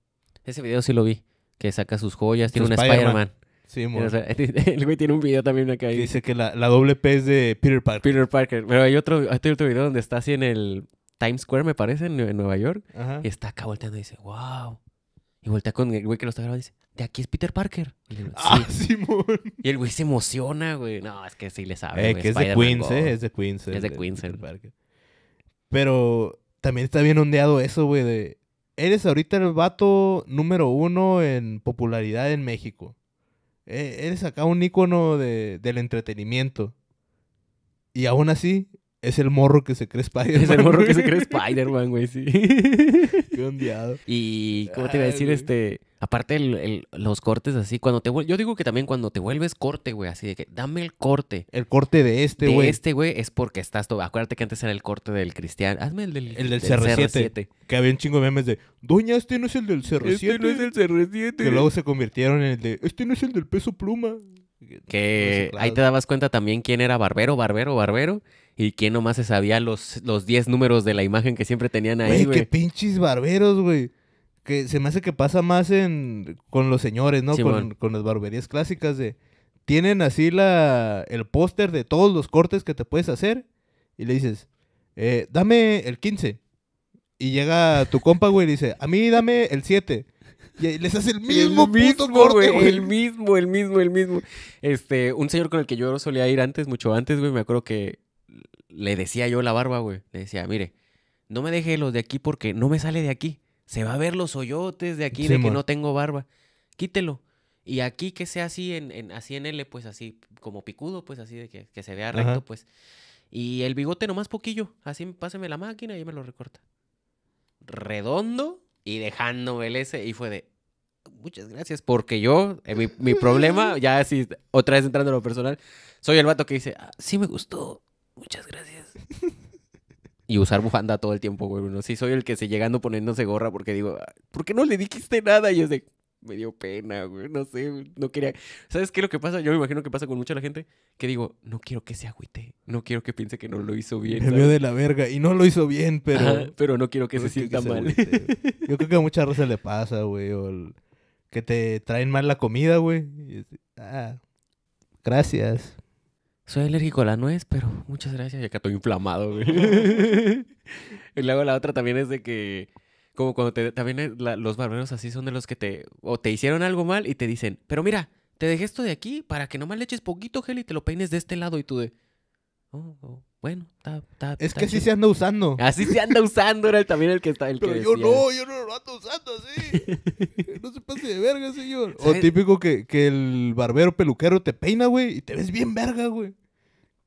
S1: Ese
S2: video sí lo vi. Que saca sus joyas, tiene un Spider-Man. Sí, el güey tiene un video también acá. dice que la, doble P es de Peter Parker. Peter Parker. Pero hay otro, hay este otro video donde está así en el Times Square, me parece, en, Nueva York. Y está acá volteando y dice, wow. Y voltea con el güey que lo está grabando y dice, de aquí es Peter Parker. Y ah, sí. Y el güey se emociona, güey. No, es que sí le sabe. Eh, eh, es de, Queens, eh, es de Queens, es de Queens.
S1: Pero también está bien ondeado eso, güey, Eres ahorita el vato número uno en popularidad en México. Eh, eres acá un ícono del entretenimiento. Y aún así, es el morro que se cree Spider-Man. Es el morro que se cree
S2: Spider-Man, güey, sí. Qué ondeado. Y, ¿cómo te iba a decir? este. Aparte, el, los cortes así, cuando te Yo digo que también cuando te vuelves corte, güey, así de que dame el
S1: corte. El corte de este, güey. de
S2: este, güey, es porque estás todo. Acuérdate que antes era el corte del Cristian. Hazme el del, el del, CR7,
S1: Que había un chingo de memes de, Doña, este no es el del CR7. Este no es el CR7. Que luego se convirtieron en el de, este no es el del peso pluma.
S2: Que ahí te dabas cuenta también quién era Barbero, Barbero, Barbero. ¿Y quién nomás se sabía los 10 números de la imagen que siempre tenían ahí, güey? qué
S1: pinches barberos, güey. Que se me hace que pasa más en con los señores, ¿no? con, las barberías clásicas de... Tienen así la, el póster de todos los cortes que te puedes hacer. Y le dices, eh, dame el 15. Y llega tu compa, güey, y dice, a mí dame el 7. Y les hace el mismo, mismo corte, güey. El
S2: mismo, el mismo, el mismo. Este, un señor con el que yo solía ir antes, mucho antes, güey, me acuerdo que le decía yo la barba, güey. Le decía, mire, no me deje los de aquí porque no me sale de aquí. Se va a ver los hoyotes de aquí de que no tengo barba. Quítelo. Y aquí que sea así en, así L, pues así, como picudo, pues así de que, que se vea recto, pues. Y el bigote nomás poquillo. Así páseme la máquina y me lo recorta. Redondo y dejándome el S. Y fue de, muchas gracias, porque yo, eh, mi, problema, ya así, otra vez entrando en lo personal, soy el vato que dice, ah, sí me gustó, muchas gracias. y usar bufanda todo el tiempo, güey. Bueno, sí soy el que se llegando poniéndose gorra porque digo, ah, ¿por qué no le dijiste nada? Y yo sé, me dio pena, güey, no sé, no quería... ¿Sabes qué es lo que pasa? Yo me imagino que pasa con mucha la gente que digo, no quiero que se agüite, no quiero que piense que no lo hizo bien. Me vio de la verga
S1: y no lo hizo bien, pero... pero no quiero que se sienta mal. yo creo que a muchas veces le pasa, güey, que te traen mal la comida, güey. Ah, gracias
S2: soy alérgico a la nuez, pero muchas gracias. Ya que estoy inflamado, güey. y luego la otra también es de que, como cuando te, también los barberos así son de los que te, o te hicieron algo mal y te dicen, pero mira, te dejé esto de aquí para que nomás le eches poquito gel y te lo peines de este lado y tú de... Oh, oh, bueno, Es que así se anda usando. Así se anda usando, era también el que está. Pero yo no, yo no lo ando usando así. no se pase de verga, señor. O
S1: típico que, que el barbero peluquero te peina, güey, y te ves bien
S2: verga, güey.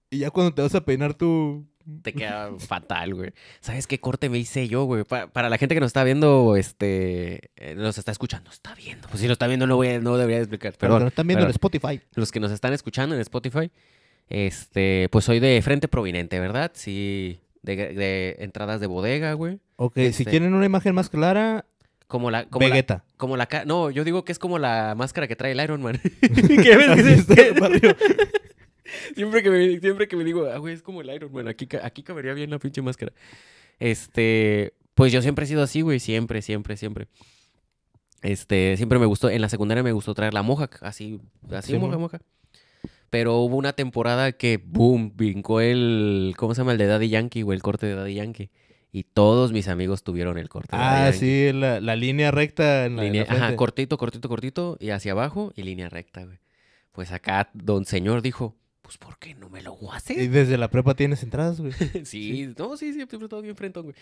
S2: Y ya cuando te vas a peinar tú. Te queda fatal, güey. ¿Sabes qué corte me hice yo, güey? para la gente que nos está viendo, este. Eh, nos está escuchando, está viendo. Pues si nos está viendo, no, voy debería explicar. Pero están viendo en Spotify. Los que nos están escuchando en Spotify, este, pues soy de frente proveniente, ¿verdad? Sí, de, entradas de bodega, güey. Ok, si tienen
S1: este, una imagen más clara,
S2: como la como La, como no, yo digo que es como la máscara que trae el Iron Man. ¿Qué ves siempre que me siempre que me digo, ah, güey, es como el Iron Man, aquí aquí cabería bien la pinche máscara. Este, pues yo siempre he sido así, güey, siempre, siempre, siempre. Este, siempre me gustó en la secundaria me gustó traer la moja, así así sí, moja moja. Pero hubo una temporada que, boom, vincó el, ¿cómo se llama? El de Daddy Yankee, o el corte de Daddy Yankee. Y todos mis amigos tuvieron el corte. Ah, sí, la, la, línea recta. En la, línea, ajá, cortito, cortito, cortito, y hacia abajo y línea recta, güey. Pues acá don señor dijo, pues ¿por qué no me lo haces Y desde la prepa tienes entradas, güey. sí, no, sí, siempre todo bien frente, güey.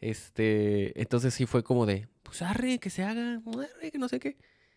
S2: Este, entonces sí fue como de, pues arre, que se haga, arre, que no sé qué.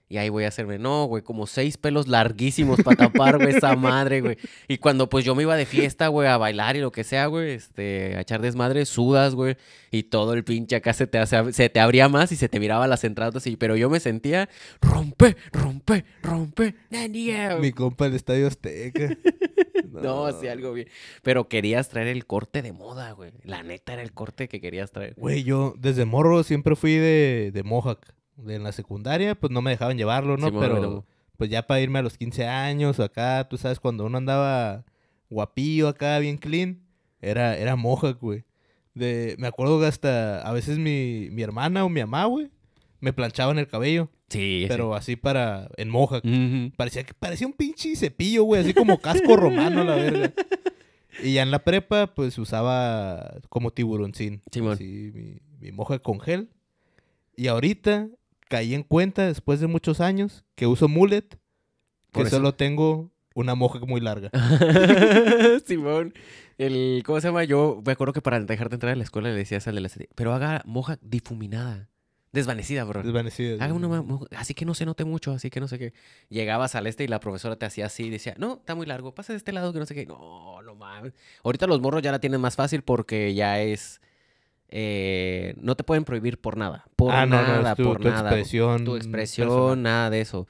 S2: Y ahí voy a hacerme, no, güey, como seis pelos larguísimos para taparme esa madre, güey. Y cuando pues yo me iba de fiesta, güey, a bailar y lo que sea, güey, este, a echar desmadre, sudas, güey. Y todo el pinche acá se te, hace, se te abría más y se te miraba las entradas y, pero yo me sentía, rompe, rompe, rompe, Daniel. Mi compa del Estadio Azteca. No, no algo bien. Pero querías traer el corte de moda, güey. La neta era el corte que querías traer. Güey, yo
S1: desde morro siempre fui de, de mohawk en la secundaria, pues no me dejaban llevarlo, ¿no? pero pues ya para irme a los 15 años acá, tú sabes, cuando uno andaba guapillo acá, bien clean, era, era moja, güey. De, me acuerdo que hasta a veces mi, hermana o mi mamá, güey, me planchaban el cabello. Sí. Pero así para, en moja. Parecía que parecía un pinche cepillo, güey, así como casco romano, la verga. Y ya en la prepa, pues usaba como tiburoncín. Sí, así, mi, mi moja con gel. Y ahorita caí en cuenta después de muchos años que uso mullet, que solo
S2: tengo una moja muy larga. Simón, el, ¿cómo se llama? Yo me acuerdo que para dejarte entrar a la escuela le decías al de la serie, pero haga moja difuminada. Desvanecida, bro. Desvanecida. Haga una así que no se note mucho, así que no sé qué. Llegabas al este y la profesora te hacía así y decía, no, está muy largo, pasa de este lado que no sé qué. No, no mames. Ahorita los morros ya la tienen más fácil porque ya es eh, no te pueden prohibir por nada. Por ah, nada, por nada. Expresión tu expresión, nada de eso.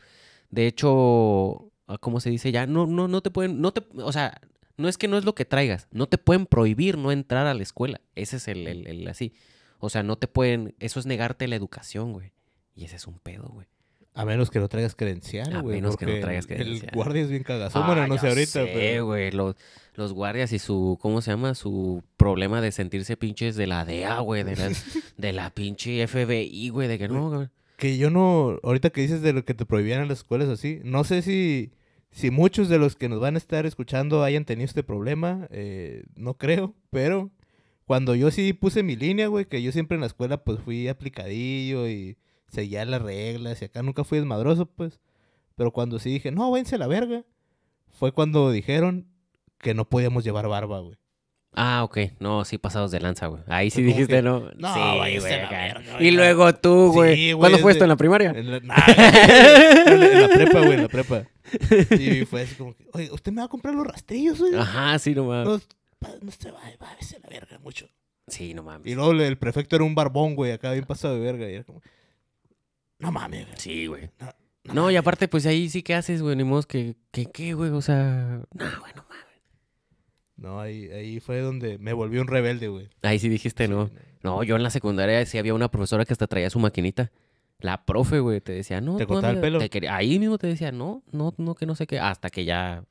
S2: De hecho, ah, ¿cómo se dice ya? No, no, no te pueden, no te, o sea, no es que no es lo que traigas, no te pueden prohibir no entrar a la escuela. Ese es el así. O sea, no te pueden, eso es negarte la educación, güey. Y ese es un pedo, güey.
S1: A menos que no traigas credencial, güey. A menos que no traigas credencial. El guardia es bien cagazón. Ah, bueno, no sé ahorita,
S2: güey. Los, guardias y su. ¿Cómo se llama? Su problema de sentirse pinches de la DEA, güey. De la, de la pinche FBI, güey. De que no, güey.
S1: Que yo no. Ahorita que dices de lo que te prohibían en las escuelas así. No sé si. Si muchos de los que nos van a estar escuchando hayan tenido este problema. Eh, no creo, pero. Cuando yo sí puse mi línea, güey. Que yo siempre en la escuela, pues fui aplicadillo y seguía las reglas y acá nunca fui desmadroso, pues. Pero cuando sí dije, no, váyanse a la verga, fue cuando dijeron que no podíamos llevar barba, güey.
S2: Ah, ok. No, sí, pasados de lanza, güey. Ahí sí dijiste, ¿no? No, sí, güey. y luego tú, güey. ¿Cuándo fue esto? ¿En la primaria? En la... prepa, güey, en la prepa. Y fue así como que, oye, ¿usted me va a comprar los rastrillos,
S1: güey? Ajá, sí, no mames.
S2: No, se va, va a la verga mucho. Sí, no mames. Y luego el prefecto era un barbón, güey, acá bien pasado de verga. Y era como, no mames, Sí, güey. No, y aparte, pues ahí sí que haces, güey, ni modo que, que, ¿qué, güey? O sea, no, güey, no mames. No, ahí, ahí fue donde me volví un rebelde, güey. Ahí sí dijiste, no. No, yo en la secundaria sí había una profesora que hasta traía su maquinita. La profe, güey, te decía, no. ¿Te cortaba el pelo? Ahí mismo te decía, no, no, no, que no sé qué. Hasta que ya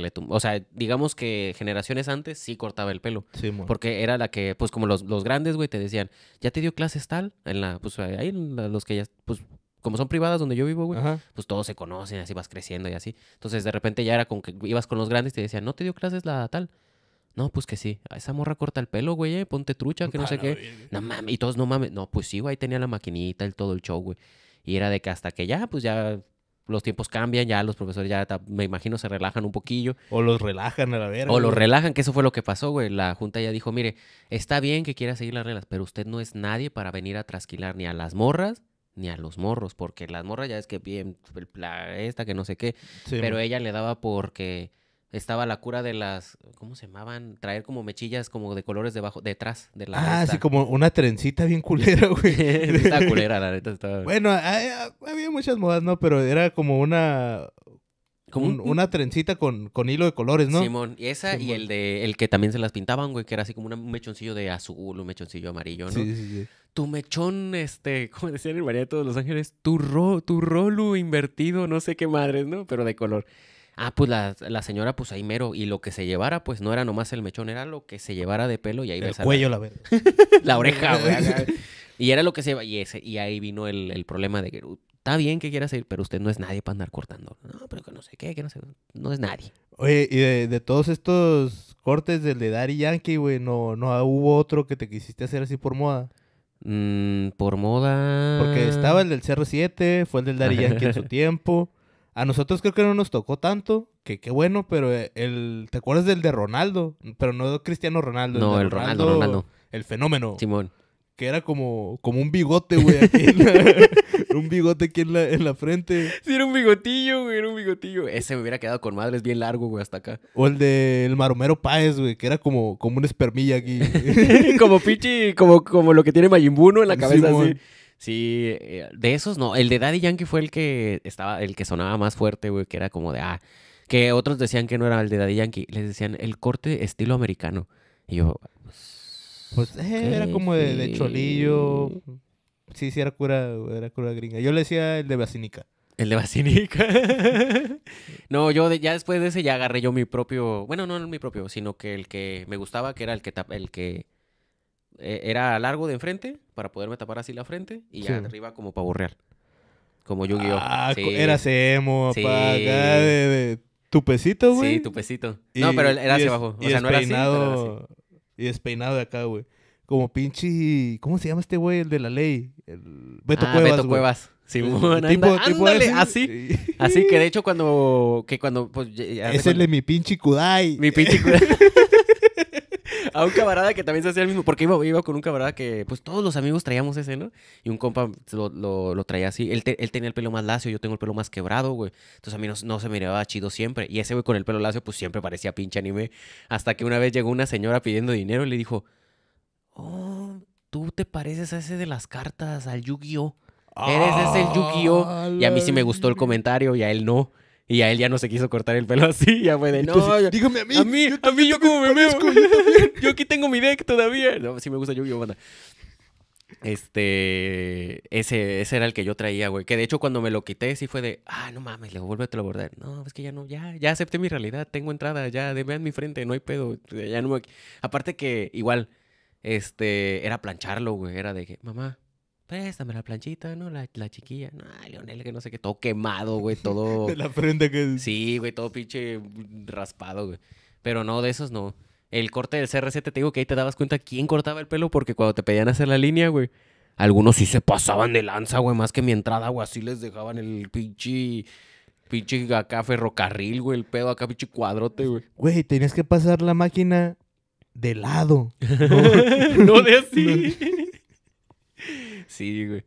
S2: le O sea, digamos que generaciones antes sí cortaba el pelo. Sí, Porque era la que, pues como los, los grandes, güey, te decían, ya te dio clases tal, en la, pues ahí los que ya, pues como son privadas donde yo vivo, güey, pues todos se conocen, así vas creciendo y así. Entonces de repente ya era con que ibas con los grandes y te decían, no te dio clases la tal. No, pues que sí. A esa morra corta el pelo, güey, eh, ponte trucha, que no sé qué. No mames, y todos no mames. No, pues sí, güey, ahí tenía la maquinita, el todo el show, güey. Y era de que hasta que ya, pues ya los tiempos cambian, ya los profesores ya me imagino se relajan un poquillo. O los relajan a la verga. O los relajan, que eso fue lo que pasó, güey. La junta ya dijo, mire, está bien que quiera seguir las reglas, pero usted no es nadie para venir a trasquilar ni a las morras ni a los morros, porque las morras ya es que bien, la, esta que no sé qué, pero ella le daba porque estaba la cura de las, ¿cómo se llamaban? Traer como mechillas como de colores debajo, detrás de la... Ah, así
S1: como una trencita bien culera, güey. está culera, la neta Bueno, había muchas modas, ¿no? Pero era como una... Como una trencita con, con, hilo de colores, ¿no? Simón, y
S2: esa y el de el que también se las pintaban, güey, que era así como un mechoncillo de azul, un mechoncillo amarillo, ¿no? Sí, sí, sí. Tu mechón, este, como decían en el María de todos los ángeles, tu, ro, tu invertido, no sé qué madres, ¿no? Pero de color. Ah, pues la, señora, pues ahí mero. Y lo que se llevara, pues no era nomás el mechón, era lo que se llevara de pelo y ahí El cuello, la verdad. la oreja, güey. y era lo que se y Y ahí vino el, problema de que uh, está bien que quiera ir, pero usted no es nadie para andar cortando. No, pero que no sé qué, que no sé. No es nadie. Oye, y
S1: de, todos estos cortes del de Daddy Yankee, güey, no, hubo otro que te quisiste hacer así por moda.
S2: Mm, por moda. Porque estaba
S1: el del CR7, fue el del Daddy Yankee en su tiempo. A nosotros creo que no nos tocó tanto, que qué bueno, pero eh, el, ¿te acuerdas del de Ronaldo? Pero no Cristiano Ronaldo. No, el, Ronaldo, Ronaldo, El fenómeno. Simón.
S2: Que era como, como un bigote, güey, aquí
S1: un bigote aquí en la, en la frente.
S2: Sí, era un bigotillo, güey, era un bigotillo. Ese me hubiera quedado con madres bien largo, güey, hasta acá. O
S1: el del el Maromero Páez, güey, que era como, como una espermilla aquí. como pichi, como,
S2: como lo que tiene Mayimbuno en la cabeza, Simón. así. Sí, eh, de esos no. El de Daddy Yankee fue el que estaba, el que sonaba más fuerte, güey, que era como de, ah, que otros decían que no era el de Daddy Yankee. Les decían el corte estilo americano. Y yo,
S1: pues, eh, era como de, cholillo. Sí, sí, era cura, era cura gringa. Yo le decía el de Basinica.
S2: El de Basinica. no, yo ya después de ese ya agarré yo mi propio. Bueno, no, mi propio, sino que el que me gustaba, que era el que, el que eh, era largo de enfrente para poderme tapar así la frente y arriba como para burrear Como Yu-Gi-Oh. Ah, era emo, sí. acá de, tu tupecito, güey. Sí, tupecito. no, pero era hacia abajo. O sea, no era así,
S1: Y despeinado de acá, güey. Como pinche. ¿Cómo se llama este güey? El de la ley. El... Beto ah, Cuevas. Beto Cuevas. Simón, así. Así que de
S2: hecho cuando. Que cuando pues, es el de mi pinche Kudai. Mi pinche Kudai a un camarada que también se hacía el mismo, porque iba, con un camarada que, pues todos los amigos traíamos ese, ¿no? Y un compa lo, lo, traía así. Él, tenía el pelo más lacio, yo tengo el pelo más quebrado, güey. Entonces a mí no, se me miraba chido siempre. Y ese güey con el pelo lacio, pues siempre parecía pinche anime. Hasta que una vez llegó una señora pidiendo dinero y le dijo, oh, tú te pareces a ese de las cartas, al Yu-Gi-Oh! Eres ese el Yu-Gi-Oh! Y a mí sí me gustó el ah. comentario y a él no. Y a él ya no se quiso cortar el pelo así, ya fue de, no, dígame a mí. A mí, a mí yo, como me veo. yo aquí tengo mi deck todavía. No, sí me gusta yo, yo, Banda. Este, ese, ese era el que yo traía, güey. Que de hecho cuando me lo quité sí fue de, ah, no mames, le vuelvo a te No, es que ya no, ya, ya acepté mi realidad, tengo entrada, ya, vean mi frente, no hay pedo. Ya no Aparte que igual, este, era plancharlo, güey. Era de que, mamá, me la planchita, ¿no? La, chiquilla. No, Leonel, que no sé qué, todo quemado, güey, todo. de la frente, que. Sí, güey, todo pinche raspado, güey. Pero no, de esos no. El corte del CRC, te digo que ahí te dabas cuenta quién cortaba el pelo, porque cuando te pedían hacer la línea, güey. Algunos sí se pasaban de lanza, güey, más que mi entrada, güey. Así les dejaban el pinche. Pinche acá ferrocarril, güey, el pedo acá, pinche cuadrote, güey.
S1: Güey, tenías que pasar la máquina de lado. no, de así.
S2: Sí, güey.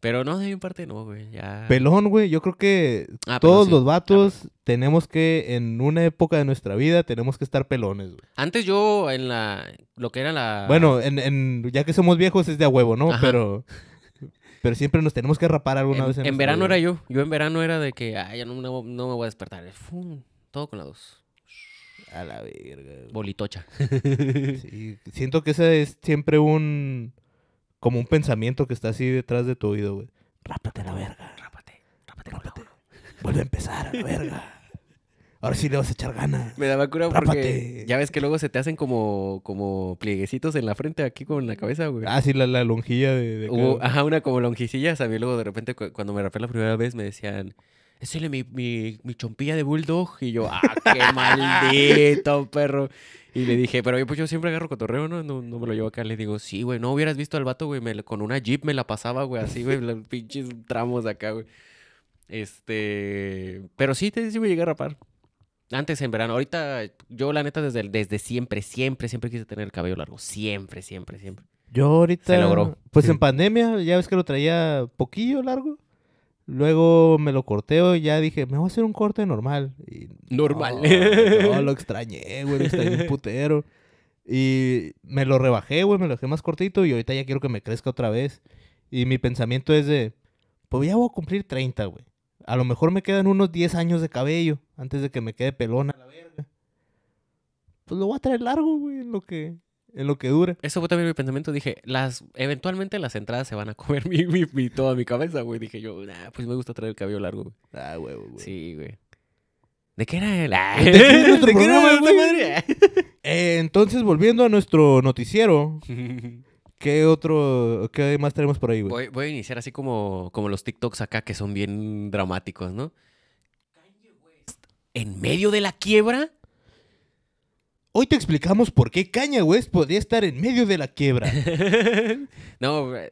S2: Pero no, de mi parte no, güey. Ya... Pelón,
S1: güey. Yo creo que ah, todos los ah, vatos tenemos que, en una época de nuestra vida, tenemos que estar pelones, güey.
S2: Antes yo, en la. Lo que era la. Bueno, en,
S1: en... ya que somos viejos es de a huevo, ¿no? Pero. Pero siempre nos tenemos que rapar alguna vez. En, verano era yo.
S2: Yo en verano era de que, ay, ya no, me voy a despertar. todo con la dos. A la verga. Bolitocha.
S1: siento que ese es siempre un como un pensamiento que está así detrás de tu oído, güey. Rápate la verga. Rápate, rápate, rápate. Vuelve a empezar, a verga.
S2: Ahora sí le vas a echar ganas. Me daba cura porque ya ves que luego se te hacen como, como plieguecitos en la frente aquí con la cabeza, güey.
S1: Ah, sí, la, la lonjilla de... ajá,
S2: una como lonjicilla. A mí luego de repente cuando me rapé la primera vez me decían... Ese es mi, mi, mi chompilla de bulldog. Y yo, ah, qué maldito perro. Y le dije, pero yo, pues yo siempre agarro cotorreo, ¿no? ¿no? me lo llevo acá. Le digo, sí, güey, no hubieras visto al vato, güey, con una jeep me la pasaba, güey, así, güey, los pinches tramos acá, güey. Este, pero sí, te, sí me llegué a rapar. Antes en verano, ahorita yo la neta desde, desde siempre, siempre, siempre quise tener el cabello largo, siempre, siempre, siempre.
S1: Yo ahorita, pues en pandemia, ya ves que lo traía poquillo largo. Luego me lo corteo y ya dije, me voy a hacer un corte normal. normal. No, lo extrañé, güey, Está extrañé putero. Y me lo rebajé, güey, me lo dejé más cortito y ahorita ya quiero que me crezca otra vez. Y mi pensamiento es de, pues ya voy a cumplir 30, güey. A lo mejor me quedan unos 10 años de cabello antes de que me quede pelona la verga. Pues lo voy a traer largo, güey, lo que
S2: en lo que dure. Eso fue también mi pensamiento. Dije, las, eventualmente las entradas se van a comer mi, toda mi cabeza, güey. Dije yo, pues me gusta traer el cabello largo, güey. Ah, güey, güey. Sí, güey. ¿De qué era el? Ah, ¿De qué
S1: era, eh, entonces, volviendo a nuestro noticiero. ¿Qué otro, qué más tenemos por ahí, güey?
S2: Voy, voy, a iniciar así como, como los TikToks acá que son bien dramáticos, ¿no? En medio de la quiebra,
S1: Hoy te explicamos por qué Kanye West podría estar en medio de la quiebra.
S2: no, eh,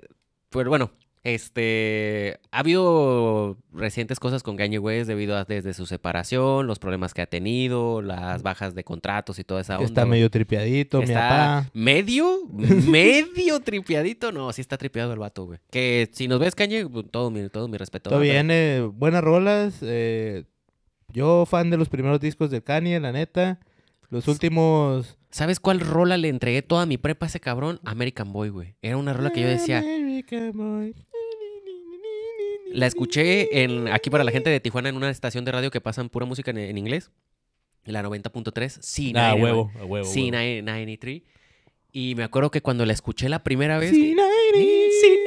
S2: pues bueno, este, ha habido recientes cosas con Kanye West debido a desde su separación, los problemas que ha tenido, las bajas de contratos y toda esa onda. Está medio tripiadito, mi papá. ¿Medio? ¿Medio tripiadito? No, sí está tripiado el vato, güey. Que si nos ves, Kanye, pues, todo mi, todo respeto. Todo bien, eh,
S1: buenas rolas. Eh, yo fan de los primeros discos de Kanye, la neta.
S2: Los últimos. ¿Sabes cuál rola le entregué toda mi prepa ese cabrón? American Boy, güey. Era una rola que yo decía.
S1: American Boy.
S2: La escuché en, aquí para la gente de Tijuana en una estación de radio que pasan pura música en, inglés. La 90.3. Sí, ah, a huevo, Sí, 93. Y me acuerdo que cuando la escuché la primera vez. Sí, 90, sí,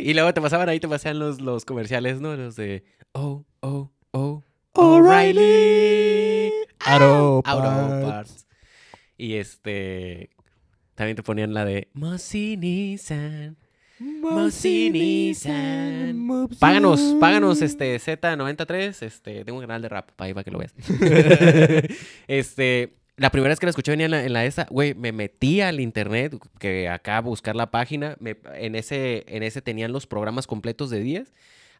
S2: Y luego te pasaban ahí, te pasaban los, los comerciales, ¿no? Los de.
S3: Oh, oh, oh. O'Reilly. Auto, Parts.
S2: Y este. También te ponían la de Mosinizan. Mosinizan. Páganos, páganos, este, Z93. Este, tengo un canal de rap para ahí para que lo veas. este. La primera vez que la escuché venía en la, esa, güey, me metí al internet, que acá buscar la página, en, ese, en ese tenían los programas completos de 10.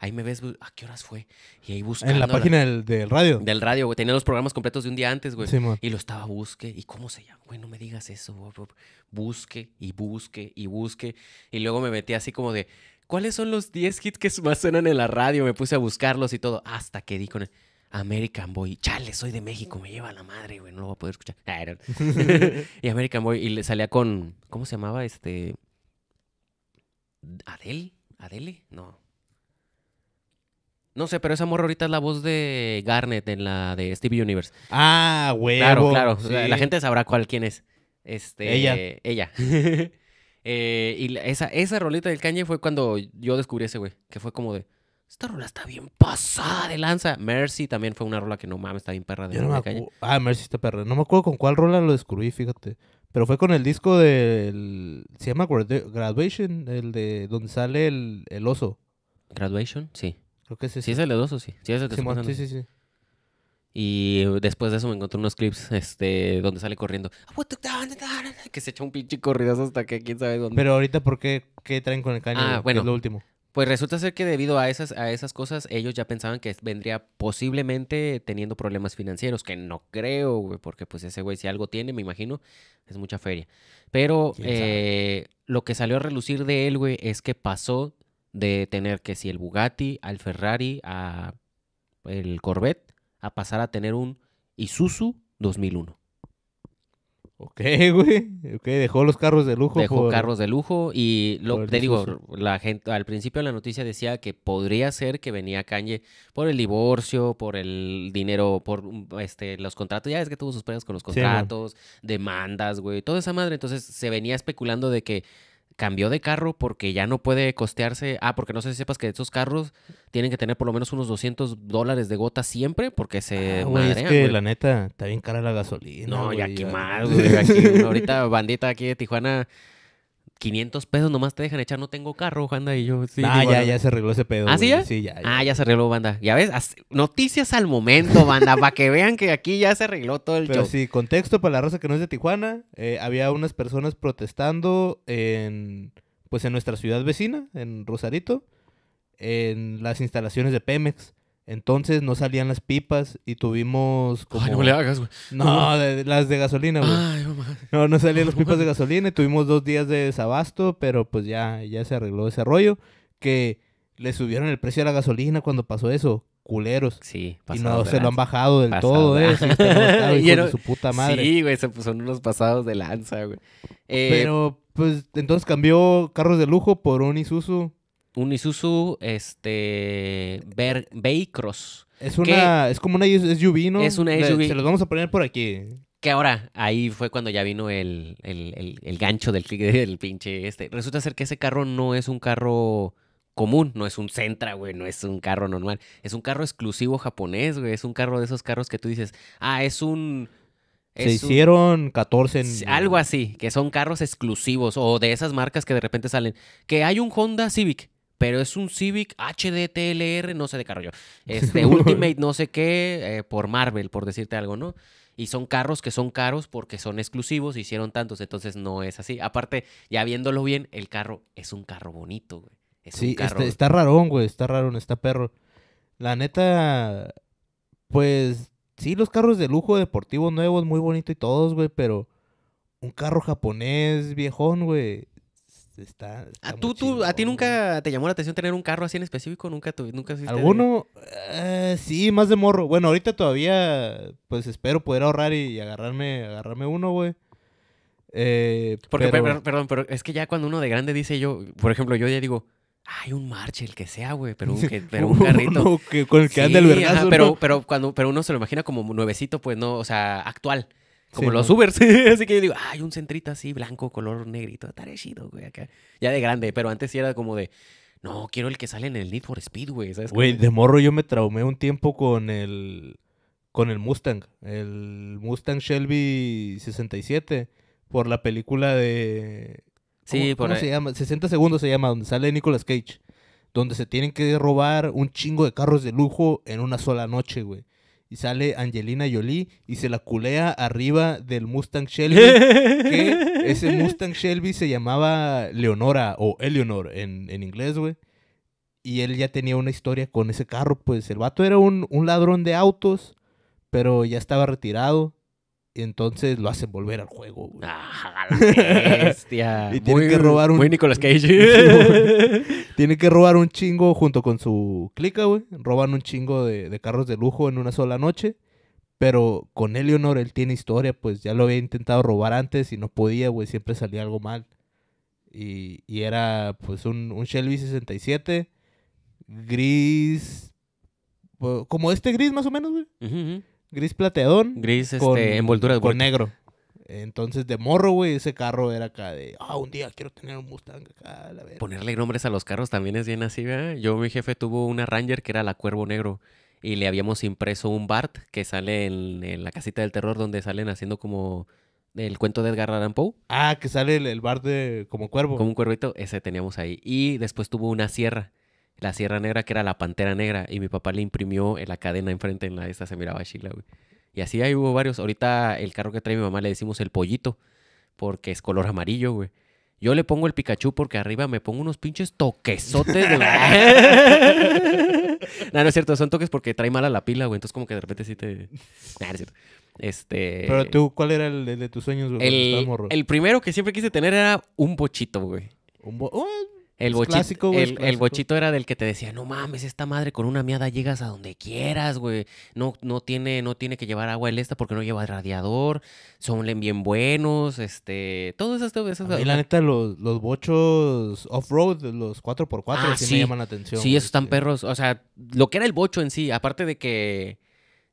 S2: Ahí me ves, ¿a qué horas fue? Y ahí buscando. En la página Del, radio. Del radio, güey. Tenía los programas completos de un día antes, güey. Sí, y lo estaba busque. ¿Y cómo se llama? Güey, no me digas eso, Busque y busque y busque. Y luego me metí así como de, ¿cuáles son los 10 hits que más suenan en la radio? Me puse a buscarlos y todo. Hasta que di con American Boy. Chale, soy de México, me lleva la madre, güey, no lo voy a poder escuchar. y American Boy, y le salía con, ¿cómo se llamaba? Este... Adele, Adele, no. No sé, pero esa morra ahorita es la voz de Garnet en la de Stevie Universe. Ah, güey. Claro, claro. La, gente sabrá cuál quién es. Este, ella. ella. Eh, y esa, esa rolita del Kanye fue cuando yo descubrí ese güey. Que fue como de. Esta rola está bien pasada de lanza. Mercy también fue una rola que no mames, está bien perra de, no Ah, Mercy está perra. No me acuerdo
S1: con cuál rola lo descubrí, fíjate. Pero fue con el disco del. Se llama Graduation, el de donde sale el, el oso.
S2: ¿Graduation? Sí.
S1: Creo que es Sí es el de dos
S2: o sí. Sí, es el sí, sí, sí, Y después de eso me encontré unos clips este, donde sale corriendo. Ah, que se echa un pinche corridazo hasta que quién sabe dónde. Pero ahorita, ¿por qué, qué traen con el caño? Ah, bueno. lo último. Pues resulta ser que debido a esas, a esas cosas, ellos ya pensaban que vendría posiblemente teniendo problemas financieros, que no creo, güey, porque pues ese güey si algo tiene, me imagino, es mucha feria. Pero eh, lo que salió a relucir de él, güey, es que pasó de tener que si el Bugatti, al Ferrari, a el Corvette, a pasar a tener un Isuzu 2001. Ok, güey.
S1: Ok, dejó los carros de lujo. Dejó carros de
S2: lujo y lo, te digo, la gente, al principio la noticia decía que podría ser que venía Kanye por el divorcio, por el dinero, por mm, este los contratos. Ya ves que tuvo sus penas con los contratos, demandas, güey, toda esa madre. Entonces se venía especulando de que cambió de carro porque ya no puede costearse. Ah, porque no sé si sepas que esos carros tienen que tener por lo menos unos 200 dólares de gota siempre porque se. Ah, es que la neta, está bien cara la gasolina. No, y aquí más, güey. ahorita, bandita aquí de Tijuana 500 pesos nomás te dejan echar, no tengo carro, banda. Y yo, sí. Ah, ya, ya se arregló ese pedo. ¿Ah, sí ya? Ah, ya se arregló, banda. Ya ves, noticias al momento, banda, para que vean que aquí ya se arregló todo el Pero sí, contexto
S1: para la raza que no es de Tijuana. Eh, había unas personas protestando en, pues en nuestra ciudad vecina, en Rosarito, en las instalaciones de Pemex. Entonces no salían las pipas y tuvimos como... Ay, no le hagas, güey. No, las de gasolina, güey. Ay, mamá. No, no salían las pipas de gasolina y tuvimos dos días de desabasto, pero pues ya, ya se arregló ese rollo. Que le subieron el precio a la gasolina cuando pasó eso.
S2: Culeros. Sí, Y no se lo han bajado del todo, de ¿eh? Sí, su puta madre. Sí, güey, son unos pasados de lanza, güey. Eh, pero,
S1: pues, entonces cambió carros de lujo por un Isuzu
S2: un Isuzu este Ber Es una es
S1: como una SUV, ¿no? Es una SUV. Se los
S2: vamos a poner por aquí. Que ahora, ahí fue cuando ya vino el, el, el, gancho del, del, pinche este. Resulta ser que ese carro no es un carro común, no es un Sentra, güey, no es un carro normal. Es un carro exclusivo japonés, güey. Es un carro de esos carros que tú dices, ah, es un... Se hicieron 14 Algo así, que son carros exclusivos o de esas marcas que de repente salen. Que hay un Honda Civic, pero es un Civic HDTLR, no sé de carro yo. Este Ultimate, no sé qué, eh, por Marvel, por decirte algo, ¿no? Y son carros que son caros porque son exclusivos, hicieron tantos, entonces no es así. Aparte, ya viéndolo bien, el carro es un carro bonito, güey. Es sí, un carro... está, está
S1: rarón, güey, está rarón, está perro. La neta, pues sí, los carros de lujo deportivos nuevos, muy bonito y todos, güey, pero un carro japonés viejón, güey
S2: está. ¿A, tú, tú, ¿A ti nunca te llamó la atención tener un carro así en específico? ¿Nunca nunca ¿Alguno?
S1: Eh, sí, más de morro. Bueno, ahorita todavía, pues espero poder ahorrar y, agarrarme,
S2: agarrarme uno, güey. Eh, Porque, perdón, pero es que ya cuando uno de grande dice yo, por ejemplo, yo ya digo, hay un March, el que sea, güey, pero, un, pero un carrito. con el que ande el vergazo. pero, pero, cuando, pero uno se lo imagina como nuevecito, pues no, o sea, actual. Como los Ubers. así que yo digo, hay un centrito así, blanco, color negrito. Estaré chido, güey, acá. Ya de grande, pero antes sí era como de, no, quiero el que sale en el Need for Speed, güey. güey, de morro
S1: yo me traumé un tiempo con el, con el Mustang. El Mustang Shelby 67 por la película de... sí, por ¿cómo se llama? 60 segundos se llama, donde sale Nicolas Cage. Donde se tienen que robar un chingo de carros de lujo en una sola noche, güey y sale Angelina Jolie y se la culea arriba del Mustang Shelby. que ese Mustang Shelby se llamaba Leonora o Eleonor en, inglés, güey. Y él ya tenía una historia con ese carro, pues el vato era un, un ladrón de autos, pero ya estaba retirado y Entonces lo hacen volver al juego, güey. Ah, la bestia. y tiene que robar un. Muy Nicolas Cage. Tiene que robar un chingo junto con su clica, güey. Roban un chingo de, carros de lujo en una sola noche. Pero con Eleonor él tiene historia, pues ya lo había intentado robar antes y no podía, güey. Siempre salía algo mal. Y, era, pues, un, Shelby 67. Gris. Como este gris, más o menos, güey gris plateadón. Gris, este, con, envoltura de Con negro. Entonces, de morro, güey, ese carro era acá de, ah, un día quiero tener un Mustang
S2: acá, la Ponerle nombres a los carros también es bien así, ¿verdad? Yo, mi jefe tuvo una Ranger que era la Cuervo Negro y le habíamos impreso un Bart que sale en, la casita del terror donde salen haciendo como el cuento de Edgar Allan Poe.
S1: Ah, que sale el, Bart como cuervo. Como un
S2: cuervito, ese teníamos ahí. Y después tuvo una sierra la Sierra Negra, que era la Pantera Negra, y mi papá le imprimió en la cadena enfrente en la esta se miraba chila güey. Y así ahí hubo varios. Ahorita el carro que trae mi mamá le decimos el pollito, porque es color amarillo, güey. Yo le pongo el Pikachu porque arriba me pongo unos pinches toquesotes de... no, no es cierto, son toques porque trae mala la pila, güey. Entonces como que de repente sí te... no es cierto. Este... Pero tú, ¿cuál era
S1: el de, tus sueños, El,
S2: primero que siempre quise tener era un bochito, güey. Un el, bochito, el, bochito era del que te decía, no mames, esta madre con una miada llegas a donde quieras, güey. No, no, tiene, no tiene que llevar agua el esta porque no lleva radiador. Son bien buenos, este... Todas esas... cosas. y la neta,
S1: los, bochos off-road, los 4x4, ah, sí, me llaman la atención. Sí, esos están este. perros.
S2: O sea, lo que era el bocho en sí, aparte de que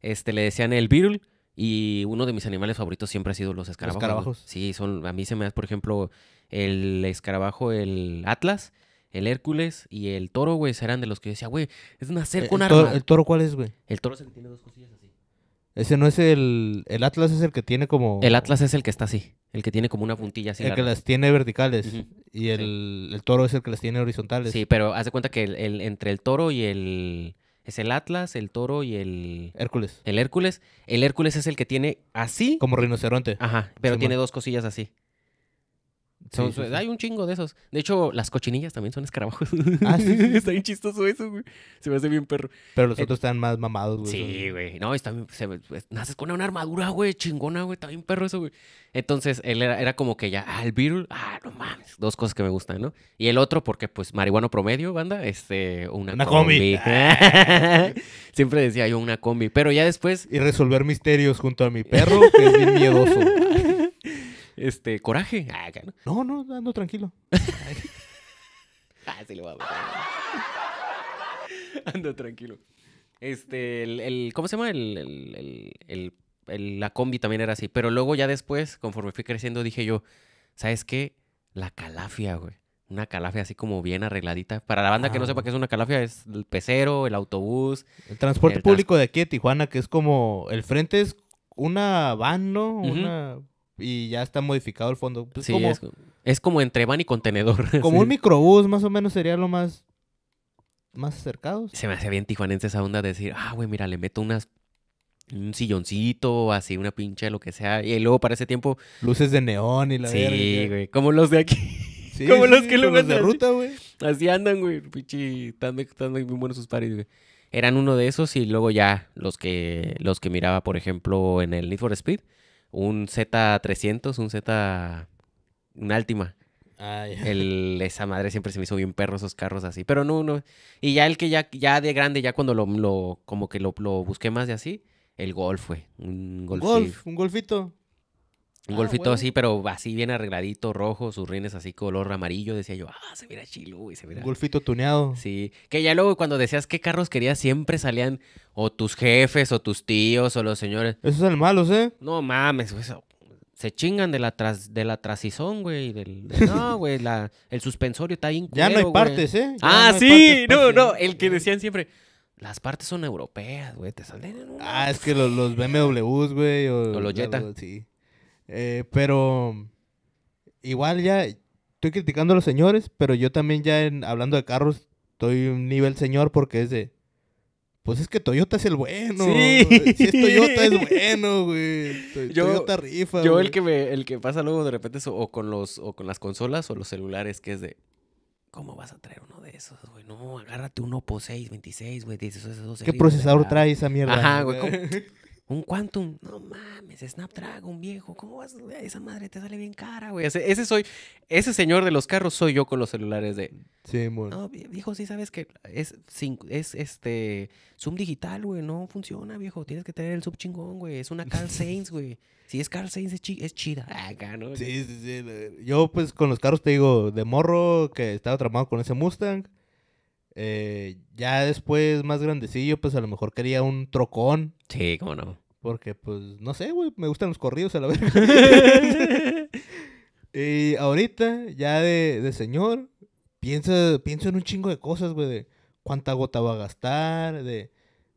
S2: este, le decían el virul, y uno de mis animales favoritos siempre ha sido los escarabajos. Los Sí, son, a mí se me da, por ejemplo, el escarabajo, el Atlas, el Hércules y el toro, güey, serán de los que yo decía, güey, es una eh, con arma. ¿El toro cuál es, güey? El toro es el que
S1: tiene dos cosillas así.
S2: Ese no es el. El Atlas es el que tiene como. El Atlas es el que está así. El que tiene como una puntilla así. El que
S1: las tiene verticales. Y el, toro es el que las tiene horizontales. Sí, pero
S2: haz de cuenta que el, entre el toro y el. Es el Atlas, el toro y el. Hércules. El Hércules. El Hércules es el que tiene así. Como rinoceronte. Ajá. Pero tiene dos cosillas así. Hay un chingo de esos. De hecho, las cochinillas también son escarabajos. Ah, sí Está bien chistoso eso, güey. Se me hace bien perro. Pero los eh, otros están más mamados, güey. Sí, güey. No, está, se, pues, naces con una armadura, güey, chingona, güey. Está bien perro eso, güey. Entonces, él era, como que ya, ah, el virus, ah, no mames. Dos cosas que me gustan, ¿no? Y el otro, porque, pues, marihuano promedio, banda, este, una, combi. combi. Siempre decía yo una combi. Pero ya después. Y resolver misterios junto a mi perro, que es bien miedoso. este, coraje. Ah, no, no, ando tranquilo. ah, voy a Ando tranquilo. Este, el, ¿cómo se llama? El, el, el, la combi también era así. Pero luego ya después, conforme fui creciendo, dije yo, ¿sabes qué? La calafia, güey. Una calafia así como bien arregladita. Para la banda que no sepa ah. qué es una calafia, es el pecero, el autobús. El transporte público
S1: de aquí de Tijuana, que es como, el frente es una van, ¿no? Una
S2: y ya está modificado el fondo. Pues, es, como entre van y contenedor. Como un
S1: microbús, más o menos sería lo más, más acercado.
S2: Se me hace bien tijuanense esa onda de decir, ah, güey, mira, le meto unas un silloncito, así, una pinche, lo que sea. Y luego para ese tiempo. Luces de neón y la Sí, güey. Como los de aquí. como los que luego. de ruta, güey. Así andan, güey. Pinche. Están, muy buenos sus pares Eran uno de esos y luego ya los que los que miraba, por ejemplo, en el Need for Speed, un Z300, un Z, un Altima. El, esa madre siempre se me hizo bien perro esos carros así. Pero no, no. Y ya el que ya, ya de grande, ya cuando lo, lo como que lo, lo busqué más de así, el golf, fue Un golf
S1: un golfito.
S2: Un ah, golfito así, pero así bien arregladito, rojo, sus rines así color amarillo. Decía yo, ah, se mira chilo, güey, se Un golfito tuneado. Sí. Que ya luego cuando decías qué carros querías, siempre salían o tus jefes, o tus tíos, o los señores. Esos son malos, ¿eh? No mames, güey. Se chingan de la, tras, de la trasizón, güey. no, güey, el suspensorio está bien Ya no hay partes, ¿eh? ah, sí, no, no. El que decían siempre. Las partes son europeas, güey. Te salen Ah, es que
S1: los, los BMWs, güey. O, los Sí. Eh, pero igual ya estoy criticando a los señores, pero yo también ya hablando de carros estoy un nivel señor porque es de... Pues es que Toyota es el bueno. Si es Toyota es bueno, güey. Toyota rifa. Yo el
S2: que me, el que pasa luego de repente o con los o con las consolas o los celulares que es de ¿Cómo vas a traer uno de esos, güey? No, agárrate un Oppo 6, 26, güey, ¿Qué procesador trae esa mierda? Ajá, güey. Un Quantum, no mames, Snapdragon, viejo, ¿cómo vas? esa madre te sale bien cara, güey. Ese, soy, ese señor de los carros soy yo con los celulares de. Sí, bueno. viejo, sí sabes que es, es este Zoom digital, güey, no funciona, viejo. Tienes que tener el sub chingón, güey. Es una Carl Sainz, güey. Si es Carl Sainz es, chida. ¿no? Sí, sí, sí.
S1: Yo, pues, con los carros te digo, de morro, que estaba tramado con ese Mustang. Eh, ya después, más grandecillo, pues a lo mejor quería un trocón.
S2: Sí, cómo no.
S1: Porque, pues, no sé, güey, me gustan los corridos a la vez y ahorita, ya de, señor, pienso, pienso en un chingo de cosas, güey, de cuánta gota va a gastar, de...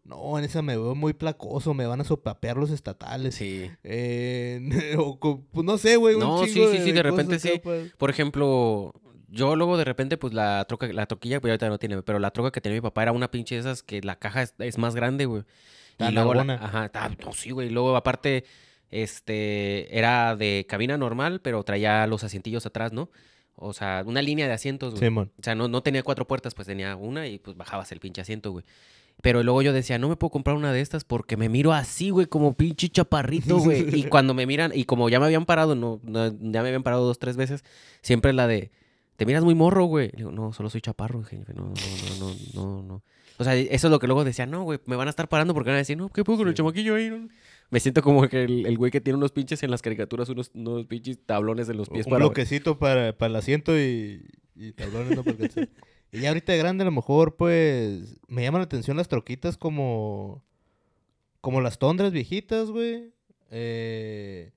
S1: No, en esa me veo muy placoso, me van a sopapear los estatales. Sí.
S2: Pues, no sé, güey. Un no, sí, sí, sí, de repente sí. Pues. Por ejemplo, yo luego de repente, pues la troca, la troquilla, pues ahorita no tiene, pero la troca que tenía mi papá era una pinche de esas que la caja es, más grande, güey. Y luego, ajá, no, sí, güey. luego, aparte, este, era de cabina normal, pero traía los asientillos atrás, ¿no? O sea, una línea de asientos, güey. Sí, o sea, no, no tenía cuatro puertas, pues tenía una y pues bajabas el pinche asiento, güey. Pero luego yo decía, no me puedo comprar una de estas porque me miro así, güey, como pinche chaparrito, güey. y cuando me miran, y como ya me habían parado, no, ya me habían parado dos, tres veces, siempre la de, te miras muy morro, güey. digo, no, solo soy chaparro, jefe. No, no, no, no, no, O sea, eso es lo que luego decía, no, güey, me van a estar parando porque van a decir, no, ¿qué puedo con el chamaquillo ahí? Me siento como que el, güey que tiene unos pinches en las caricaturas, unos, pinches tablones de los pies. Un bloquecito
S1: para, para el asiento y, tablones no porque... Y ahorita grande, a lo mejor, pues, me llaman la atención las troquitas como... Como las tondras viejitas, güey. Eh,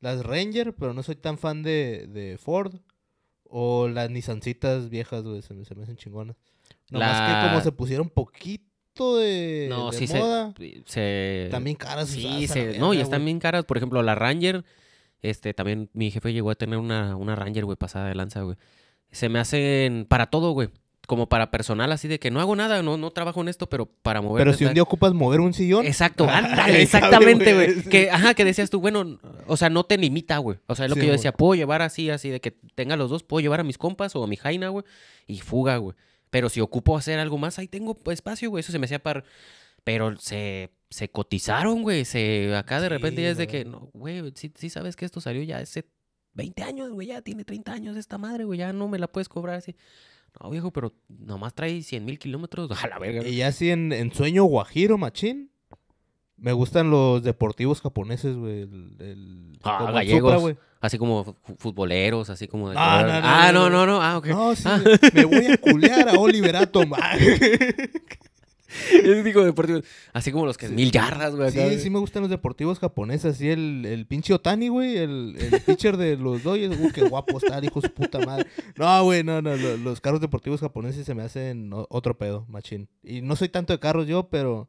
S1: las Ranger, pero no soy tan fan de, de Ford. O las nisancitas viejas, güey, se me, hacen chingonas. Nomás más que como se pusieron poquito de, moda. Se, También caras. Sí, no, y están
S2: bien caras. Por ejemplo, la Ranger. Este, también mi jefe llegó a tener una, una Ranger, güey, pasada de lanza, güey. Se me hacen para todo, güey como para personal, así de que no hago nada, no, no trabajo en esto, pero para mover. Pero si un día
S1: ocupas mover un sillón. Exacto, ándale, exactamente, güey. Que, ajá,
S2: que decías tú, bueno, o sea, no te limita, güey. O sea, es lo que yo decía, puedo llevar así, así, de que tenga los dos, puedo llevar a mis compas o a mi jaina, güey, y fuga, güey. Pero si ocupo hacer algo más, ahí tengo espacio, güey. Eso se me hacía para. Pero se, se cotizaron, güey. Se, acá de repente ya es de que, no, güey, sí, sí sabes que esto salió ya hace 20 años, güey, ya tiene 30 años esta madre, güey, ya no me la puedes cobrar así. No, viejo, pero nomás trae 100 mil kilómetros. A la verga. Y así en, en sueño guajiro, machín. Me
S1: gustan los deportivos japoneses, güey.
S2: El, ah, gallegos. así como futboleros, así como... Ah, no, no, no, Ah, ok. No, sí, ah. me voy a culear a Tomás. digo deportivos. Así como los que mil yardas, güey. Sí, sí
S1: me gustan los deportivos japoneses. Así el, el pinche Otani, güey. El, pitcher de los doyes Uy, uh, qué guapo está, hijo su puta madre. No, güey, no, no. Los, carros deportivos japoneses se me hacen otro pedo, machín. Y no soy tanto de carros yo, pero...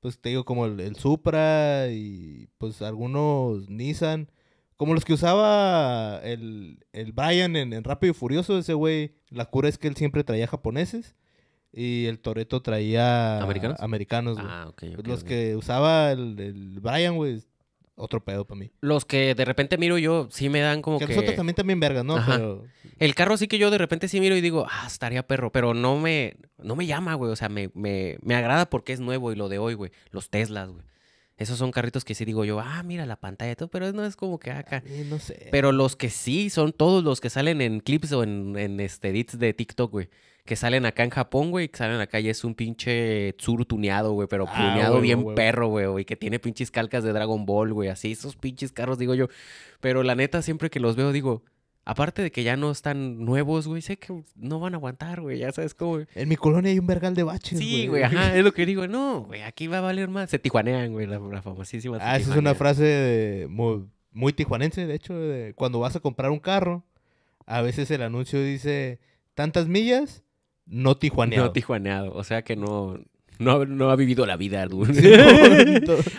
S1: Pues te digo, como el, Supra y pues algunos Nissan. Como los que usaba el, Brian en, en Rápido y Furioso, ese güey. La cura es que él siempre traía japoneses y el Toreto traía americanos, americanos güey. Ah, los que usaba el, Brian, güey, otro pedo para mí.
S2: Los que de repente miro yo, sí me dan como que... que... nosotros también también vergas, ¿no? El carro sí que yo de repente sí miro y digo, ah, estaría perro, pero no me, no me llama, güey. O sea, me, me, me agrada porque es nuevo y lo de hoy, güey. Los Teslas, güey. Esos son carritos que sí digo yo, ah, mira la pantalla, todo, pero no es como que acá. Ah, no sé. Pero los que sí son todos los que salen en clips o en, en este, de TikTok, güey que salen acá en Japón, güey, que salen acá y es un pinche Tsuru tuneado, güey, pero ah, tuneado bien perro, güey, que tiene pinches calcas de Dragon Ball, güey, así, esos pinches carros, digo yo. Pero la neta, siempre que los veo, digo, Aparte de que ya no están nuevos, güey, sé que no van a aguantar, güey, ya sabes cómo.
S1: En mi colonia hay un vergal de baches, güey. Sí, güey, ajá,
S2: es lo que digo, no, güey, aquí
S1: va a valer más. Se tijuanean, güey, la, famosísima. Ah, esa es una frase muy, muy, tijuanense, de hecho, de, cuando vas a comprar un carro, a veces el anuncio dice tantas
S2: millas no tijuaneado. No tijuaneado, o sea que no, no, ha vivido la vida,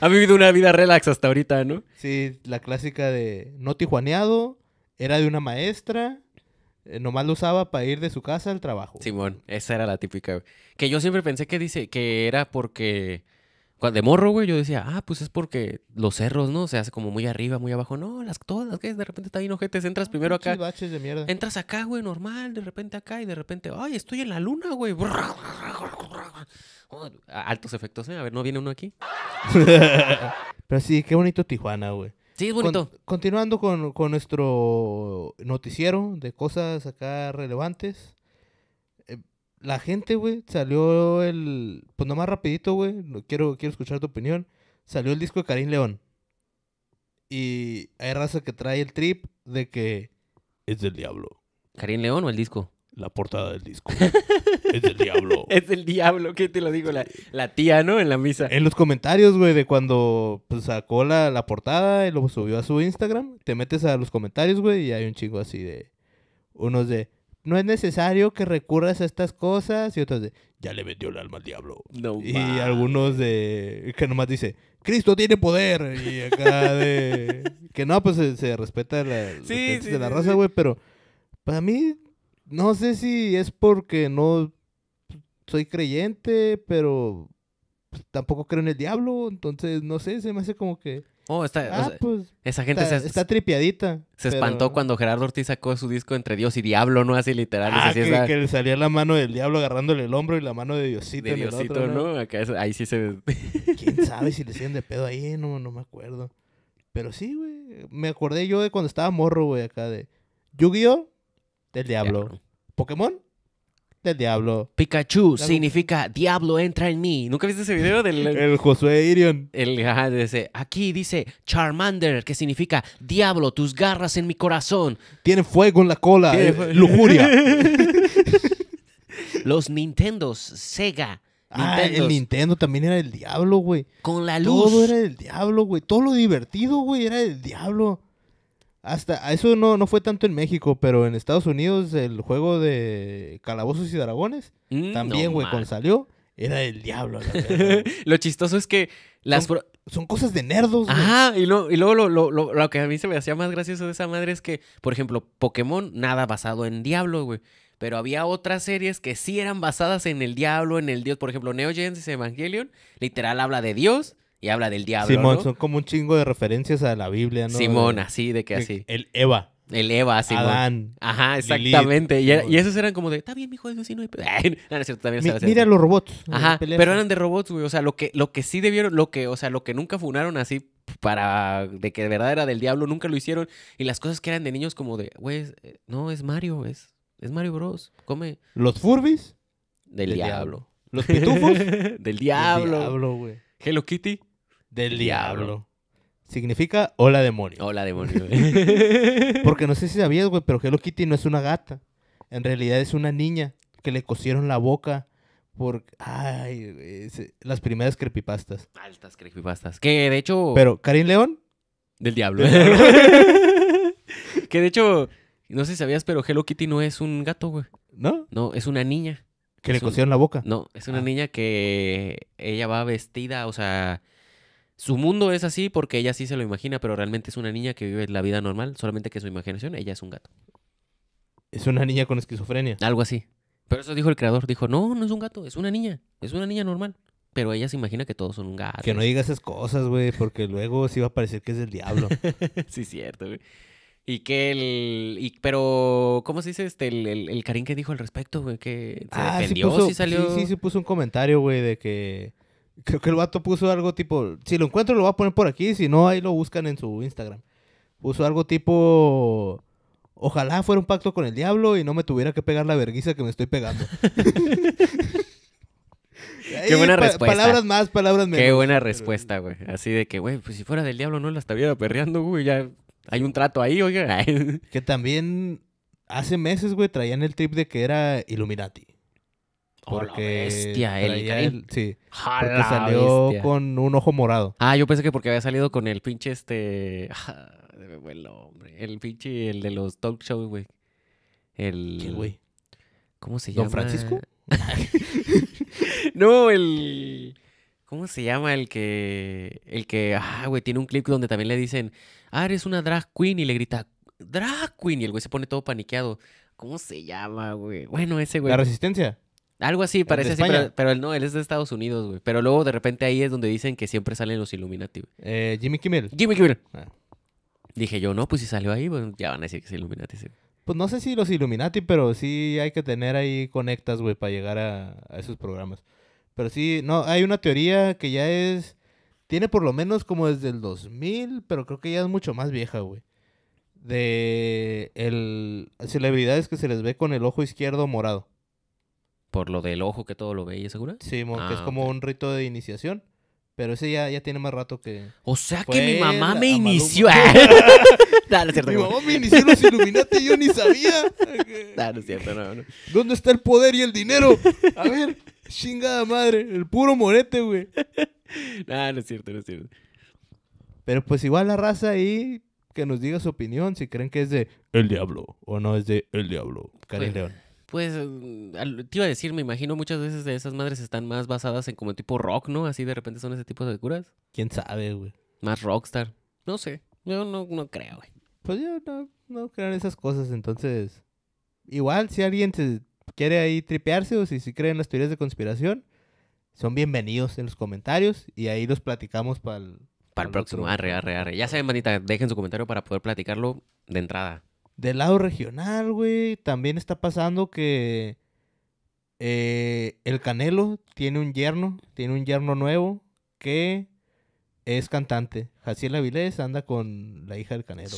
S2: ha vivido una vida relax
S1: hasta ahorita, ¿no? Sí, la clásica de no tijuaneado, era de una maestra, eh, nomás lo usaba para ir de su casa al
S2: trabajo. Simón, esa era la típica. Que yo siempre pensé que dice que era porque de morro, güey, yo decía, ah, pues es porque los cerros, ¿no? Se hace como muy arriba, muy abajo. No, las todas las de repente está bien ojetes. Entras ah, primero acá. Baches de mierda. Entras acá, güey, normal, de repente acá y de repente, ay, estoy en la luna, güey. Altos efectos, ¿eh? A ver, ¿no viene uno aquí? Pero
S1: sí, qué bonito Tijuana, güey. Sí, es bonito. continuando con, con, nuestro noticiero de cosas acá relevantes la gente, güey, salió el. Pues nomás rapidito, güey. Quiero, quiero escuchar tu opinión. Salió el disco de Karim León. Y hay raza que
S2: trae el trip de que. Es del diablo. ¿Karim León o el disco? La portada del disco. es del diablo. Es del diablo, ¿qué te lo digo? La, tía, ¿no? En la misa.
S1: En los comentarios, güey, de cuando pues, sacó la, la portada y lo subió a su Instagram. Te metes a los comentarios, güey, y hay un chico así de. Unos de no es necesario que recurras a estas cosas. Y otras de, ya le metió el alma al diablo. No, y algunos de, que nomás dice, Cristo tiene poder. Y acá de, que no, pues se, respeta la, de la raza, güey. Pero para mí, no sé si es porque no soy creyente, pero pues, tampoco creo en el diablo. Entonces, no sé, se me hace como que...
S2: Oh, está, ah, pues, esa gente está, tripiadita. Se espantó cuando Gerardo Ortiz sacó su disco entre Dios y Diablo, ¿no? Así literal. Ah, que, le
S1: salía la mano del diablo agarrándole el hombro y la mano de Diosito. De ¿no?
S2: ahí sí se...
S1: ¿Quién sabe si le siguen de pedo ahí? No, no me acuerdo. Pero sí, güey. Me acordé yo de cuando estaba morro, güey, acá de... Yu-Gi-Oh! Del diablo. Pokémon,
S2: del Diablo. Pikachu significa Diablo entra en mí. ¿Nunca viste ese video del el Josué Irion? El, ese. Aquí dice Charmander, que significa Diablo, tus garras en mi corazón. Tiene fuego en la cola, eh, lujuria.
S1: Los Nintendos,
S2: Sega.
S1: Ah, el Nintendo también era el diablo, güey. Con la luz. Todo era el diablo, güey. Todo lo divertido, güey, era el diablo. Hasta eso no, fue tanto en México, pero en Estados Unidos el juego de
S2: Calabozos y Dragones, mm, también, güey, cuando salió, era del diablo. lo chistoso es que las... Son, cosas de nerdos. Ajá, y, y luego lo, lo, que a mí se me hacía más gracioso de esa madre es que, por ejemplo, Pokémon, nada basado en diablo, güey. Pero había otras series que sí eran basadas en el diablo, en el dios. Por ejemplo, Neo Genesis Evangelion, literal habla de Dios y habla del diablo. Simón, son
S1: como un chingo de referencias a la Biblia, ¿no? Simón, así, de que así.
S2: El Eva. El Eva, Simón. Adán. Ajá, exactamente. y, esos eran como de, está bien, mijo, eso sí no hay... no, no es cierto, también Mira los robots. Ajá, pero eran de robots, güey. O sea, lo que, lo que sí debieron, lo que, o sea, lo que nunca funaron así para de que de verdad era del diablo, nunca lo hicieron. Y las cosas que eran de niños como de, güey, eh, no, es Mario, es, es Mario Bros. Come. ¿Los Furbis? Del, diablo. ¿Los pitufos? del diablo. Del diablo, güey.
S1: Hello Kitty del diablo. Significa hola demonio. Hola demonio. Porque no sé si sabías, güey, pero Hello Kitty no es una gata. En realidad es una niña que le cosieron la boca por ay, eh, las primeras creepypastas.
S2: Altas creepypastas. Que de hecho. Pero, ¿Karim León? Del diablo. que de hecho, no sé si sabías, pero Hello Kitty no es un gato, güey. ¿No? No, es una niña. ¿Que le cosieron la boca? No, es una ah. niña que ella va vestida, o sea su mundo es así porque ella sí se lo imagina, pero realmente es una niña que vive la vida normal, solamente que su imaginación, ella es un gato. Es una niña con esquizofrenia. Algo así. Pero eso dijo el creador, dijo, no, no es un gato, es una niña, es una niña normal. Pero ella se imagina que todos son un gato. Que no
S1: digas esas cosas, güey, porque luego sí va a parecer que es el diablo.
S2: sí, cierto, güey. Y que el. Y, pero, ¿cómo se dice este? El, el, Karim que dijo al respecto, güey, que se ah, sí salió. Sí, sí, sí,
S1: puso un comentario, güey, de que. Creo que el vato puso algo tipo, si lo encuentro lo voy a poner por aquí, si no ahí lo buscan en su Instagram. Puso algo tipo, ojalá fuera un pacto con el diablo y no me tuviera que pegar la verguiza que me estoy pegando.
S2: Qué buena respuesta. Palabras más, palabras menos. Qué buena respuesta, güey. Así de que, güey, pues si fuera del diablo no la estaría perreando, güey. Ya hay un trato ahí, oye. que también hace meses, güey, traían el tip de que era Illuminati. Porque. Bestia, el, el Sí. salió
S1: con un ojo
S2: morado. Ah, yo pensé que porque había salido con el pinche este. Ah, el hombre. El pinche, el de los talk shows, güey. El. güey? ¿Cómo se llama? ¿Don Francisco? no, el. ¿Cómo se llama el que. El que. Ah, güey, tiene un clip donde también le dicen. Ah, eres una drag queen. Y le grita. Drag queen. Y el güey se pone todo paniqueado. ¿Cómo se llama, güey? Bueno, ese güey. ¿La resistencia? Algo así, parece así, pero, él no, él es de Estados Unidos, güey. Pero luego de repente ahí es donde dicen que siempre salen los Illuminati, güey. Eh, Jimmy Kimmel. Jimmy Kimmel. Ah. Dije yo, no, pues si salió ahí, pues ya van a decir que es Illuminati, sí.
S1: Pues no sé si los Illuminati, pero sí hay que tener ahí conectas, güey, para llegar a, esos programas. Pero sí, no, hay una teoría que ya es. Tiene por lo menos como desde el 2000, pero creo que ya es mucho más vieja, güey. De el, celebridades que se les ve con el ojo izquierdo morado.
S2: Por lo del ojo que todo lo veía, seguro Sí, que es ah, como
S1: un rito de iniciación. Pero ese ya, ya tiene más rato que. O sea que mi mamá me inició. Mi mamá me inició los y yo ni sabía. no, no es cierto, no, no. ¿Dónde está el poder y el dinero? A ver, chingada madre. El puro morete, güey.
S2: no, no es cierto, no es cierto.
S1: Pero pues igual la raza ahí que nos diga su opinión, si creen que es de El Diablo o no es de El Diablo. Karim pues, León
S2: pues, mm, te iba a decir, me imagino muchas veces de esas madres están más basadas en como tipo rock, ¿no? Así de repente son ese tipo de curas. ¿Quién sabe, güey? Más rockstar. No sé, yo no, no creo, güey.
S1: Pues yo no, no creo en esas cosas, entonces... Igual, si alguien quiere ahí tripearse o si, si creen las teorías de conspiración, son bienvenidos en los comentarios y ahí los platicamos para el...
S2: Para el próximo, arre, arre, arre. Ya saben, manita, dejen su comentario para poder platicarlo de entrada.
S1: Del lado regional, güey, también está pasando que eh, el Canelo tiene un yerno, tiene un yerno nuevo que es cantante. Jaciel Avilés anda con la hija del Canelo.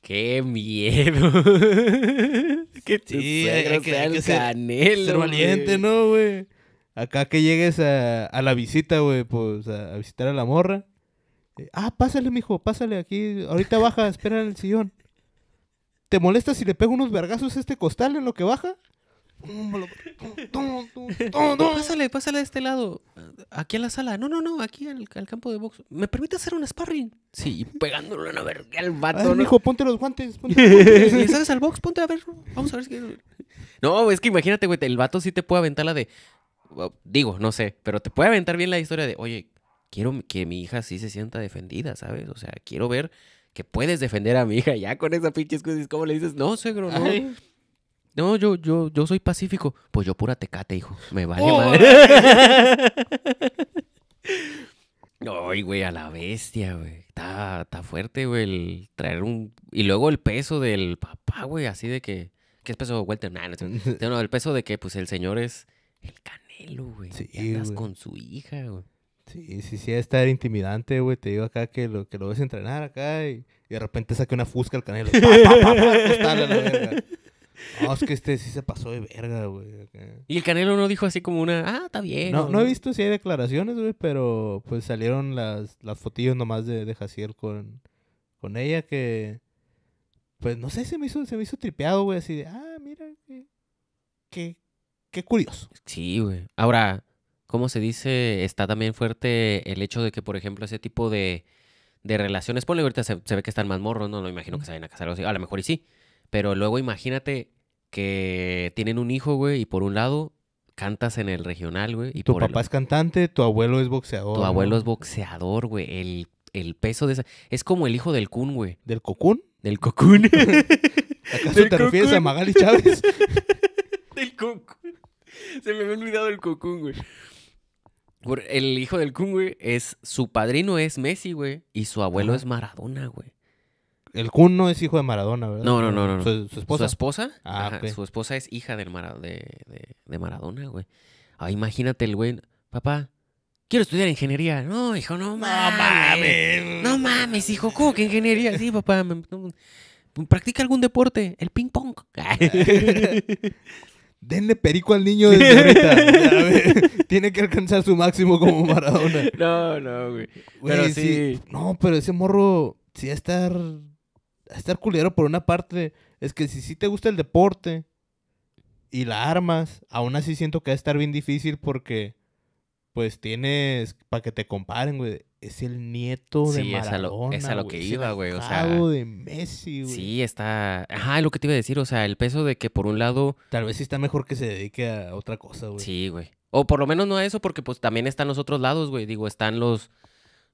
S2: ¡Qué miedo! ¡Qué sí, hay que, Canelo, ser, valiente, ¿no,
S1: güey? Acá que llegues a, la visita, güey, pues a visitar a la morra eh, ah, pásale, mijo, pásale aquí. Ahorita baja, espera en el sillón. ¿Te molesta si le pego unos vergazos a este costal en
S2: lo que baja? Pásale, pásale a este lado. Aquí a la sala. No, no, no, aquí al, campo de box. ¿Me permite hacer un sparring? Sí, pegándolo una verga al vato. Ay, ¿no? hijo, ponte los guantes. Ponte los guantes. al box? Ponte a ver. Vamos a ver si. No, es que imagínate, güey, el vato sí te puede aventar la de. Digo, no sé, pero te puede aventar bien la historia de, oye, quiero que mi hija sí se sienta defendida, ¿sabes? O sea, quiero ver que puedes defender a mi hija ya con esa pinche excusa. ¿Cómo le dices? No, suegro, no. No, yo, yo, yo soy pacífico. Pues yo pura tecate, hijo. Me vale oh. madre. Ay, güey, a la bestia, güey. Está, está fuerte, güey, el traer un... Y luego el peso del papá, güey, así de que... ¿Qué es peso, Walter? no, no, el peso de que, pues, el señor es el
S1: canelo,
S2: güey. y andas con
S1: su hija, güey. Sí, sí, sí, estar intimidante, güey. Te digo acá que lo, que lo ves entrenar acá y, de repente saque una fusca al canelo. No, es que este sí se pasó de verga, güey.
S2: Y el Canelo no dijo así como una, ah, está bien. No, no he visto si hay
S1: declaraciones, güey, pero pues salieron las, las fotillos nomás de, de Jaciel con, con ella que, pues no sé, se me hizo, se me hizo tripeado, güey, así de, ah, mira, qué, qué, qué curioso.
S2: Sí, güey. Ahora, ¿cómo se dice? Está también fuerte el hecho de que, por ejemplo, ese tipo de, de relaciones, ponle ahorita se, ve que están más morros, ¿no? No imagino que se vayan a casar o así, a lo mejor y sí, pero luego imagínate que tienen un hijo, güey, y por un lado cantas en el regional, güey. Y tu papá es cantante, tu abuelo es boxeador. Tu abuelo es boxeador, güey. El, el, peso de esa... Es como el hijo del Kun, güey. ¿Del Cocún? Del Cocún. ¿Acaso te refieres a Magali Chávez? del Cocún. Se me había olvidado el Cocún, güey. El hijo del Kun, güey, es su padrino es Messi, güey, y su abuelo es Maradona, güey. El Kun
S1: no es hijo de Maradona, ¿verdad? No, no, no, no. ¿Su, esposa? ¿Su esposa? Ah, su
S2: esposa es hija del de, de, Maradona, güey. Ah, imagínate el güey, papá, quiero estudiar ingeniería. No, hijo, no mames. No mames. hijo, ¿cómo que ingeniería? Sí, papá. practica algún deporte, el ping pong. denle perico al niño desde ahorita. Tiene que alcanzar su máximo como Maradona. No, no, güey. pero sí. No, pero ese
S1: morro sí a estar. A estar culero por una parte. Es que si sí te gusta el deporte y la armas, aún así siento que va a estar bien difícil porque. Pues
S2: tienes. Para que te comparen, güey es el nieto de Maradona. es, a lo, que iba, güey. O sea, de Messi, güey. Sí, está. Ajá, lo que te iba a decir. O sea, el peso de que por un lado. Tal
S1: vez sí está mejor que se dedique a otra cosa, güey. Sí, güey.
S2: O por lo menos no a eso, porque pues también están los otros lados, güey. Digo, están los,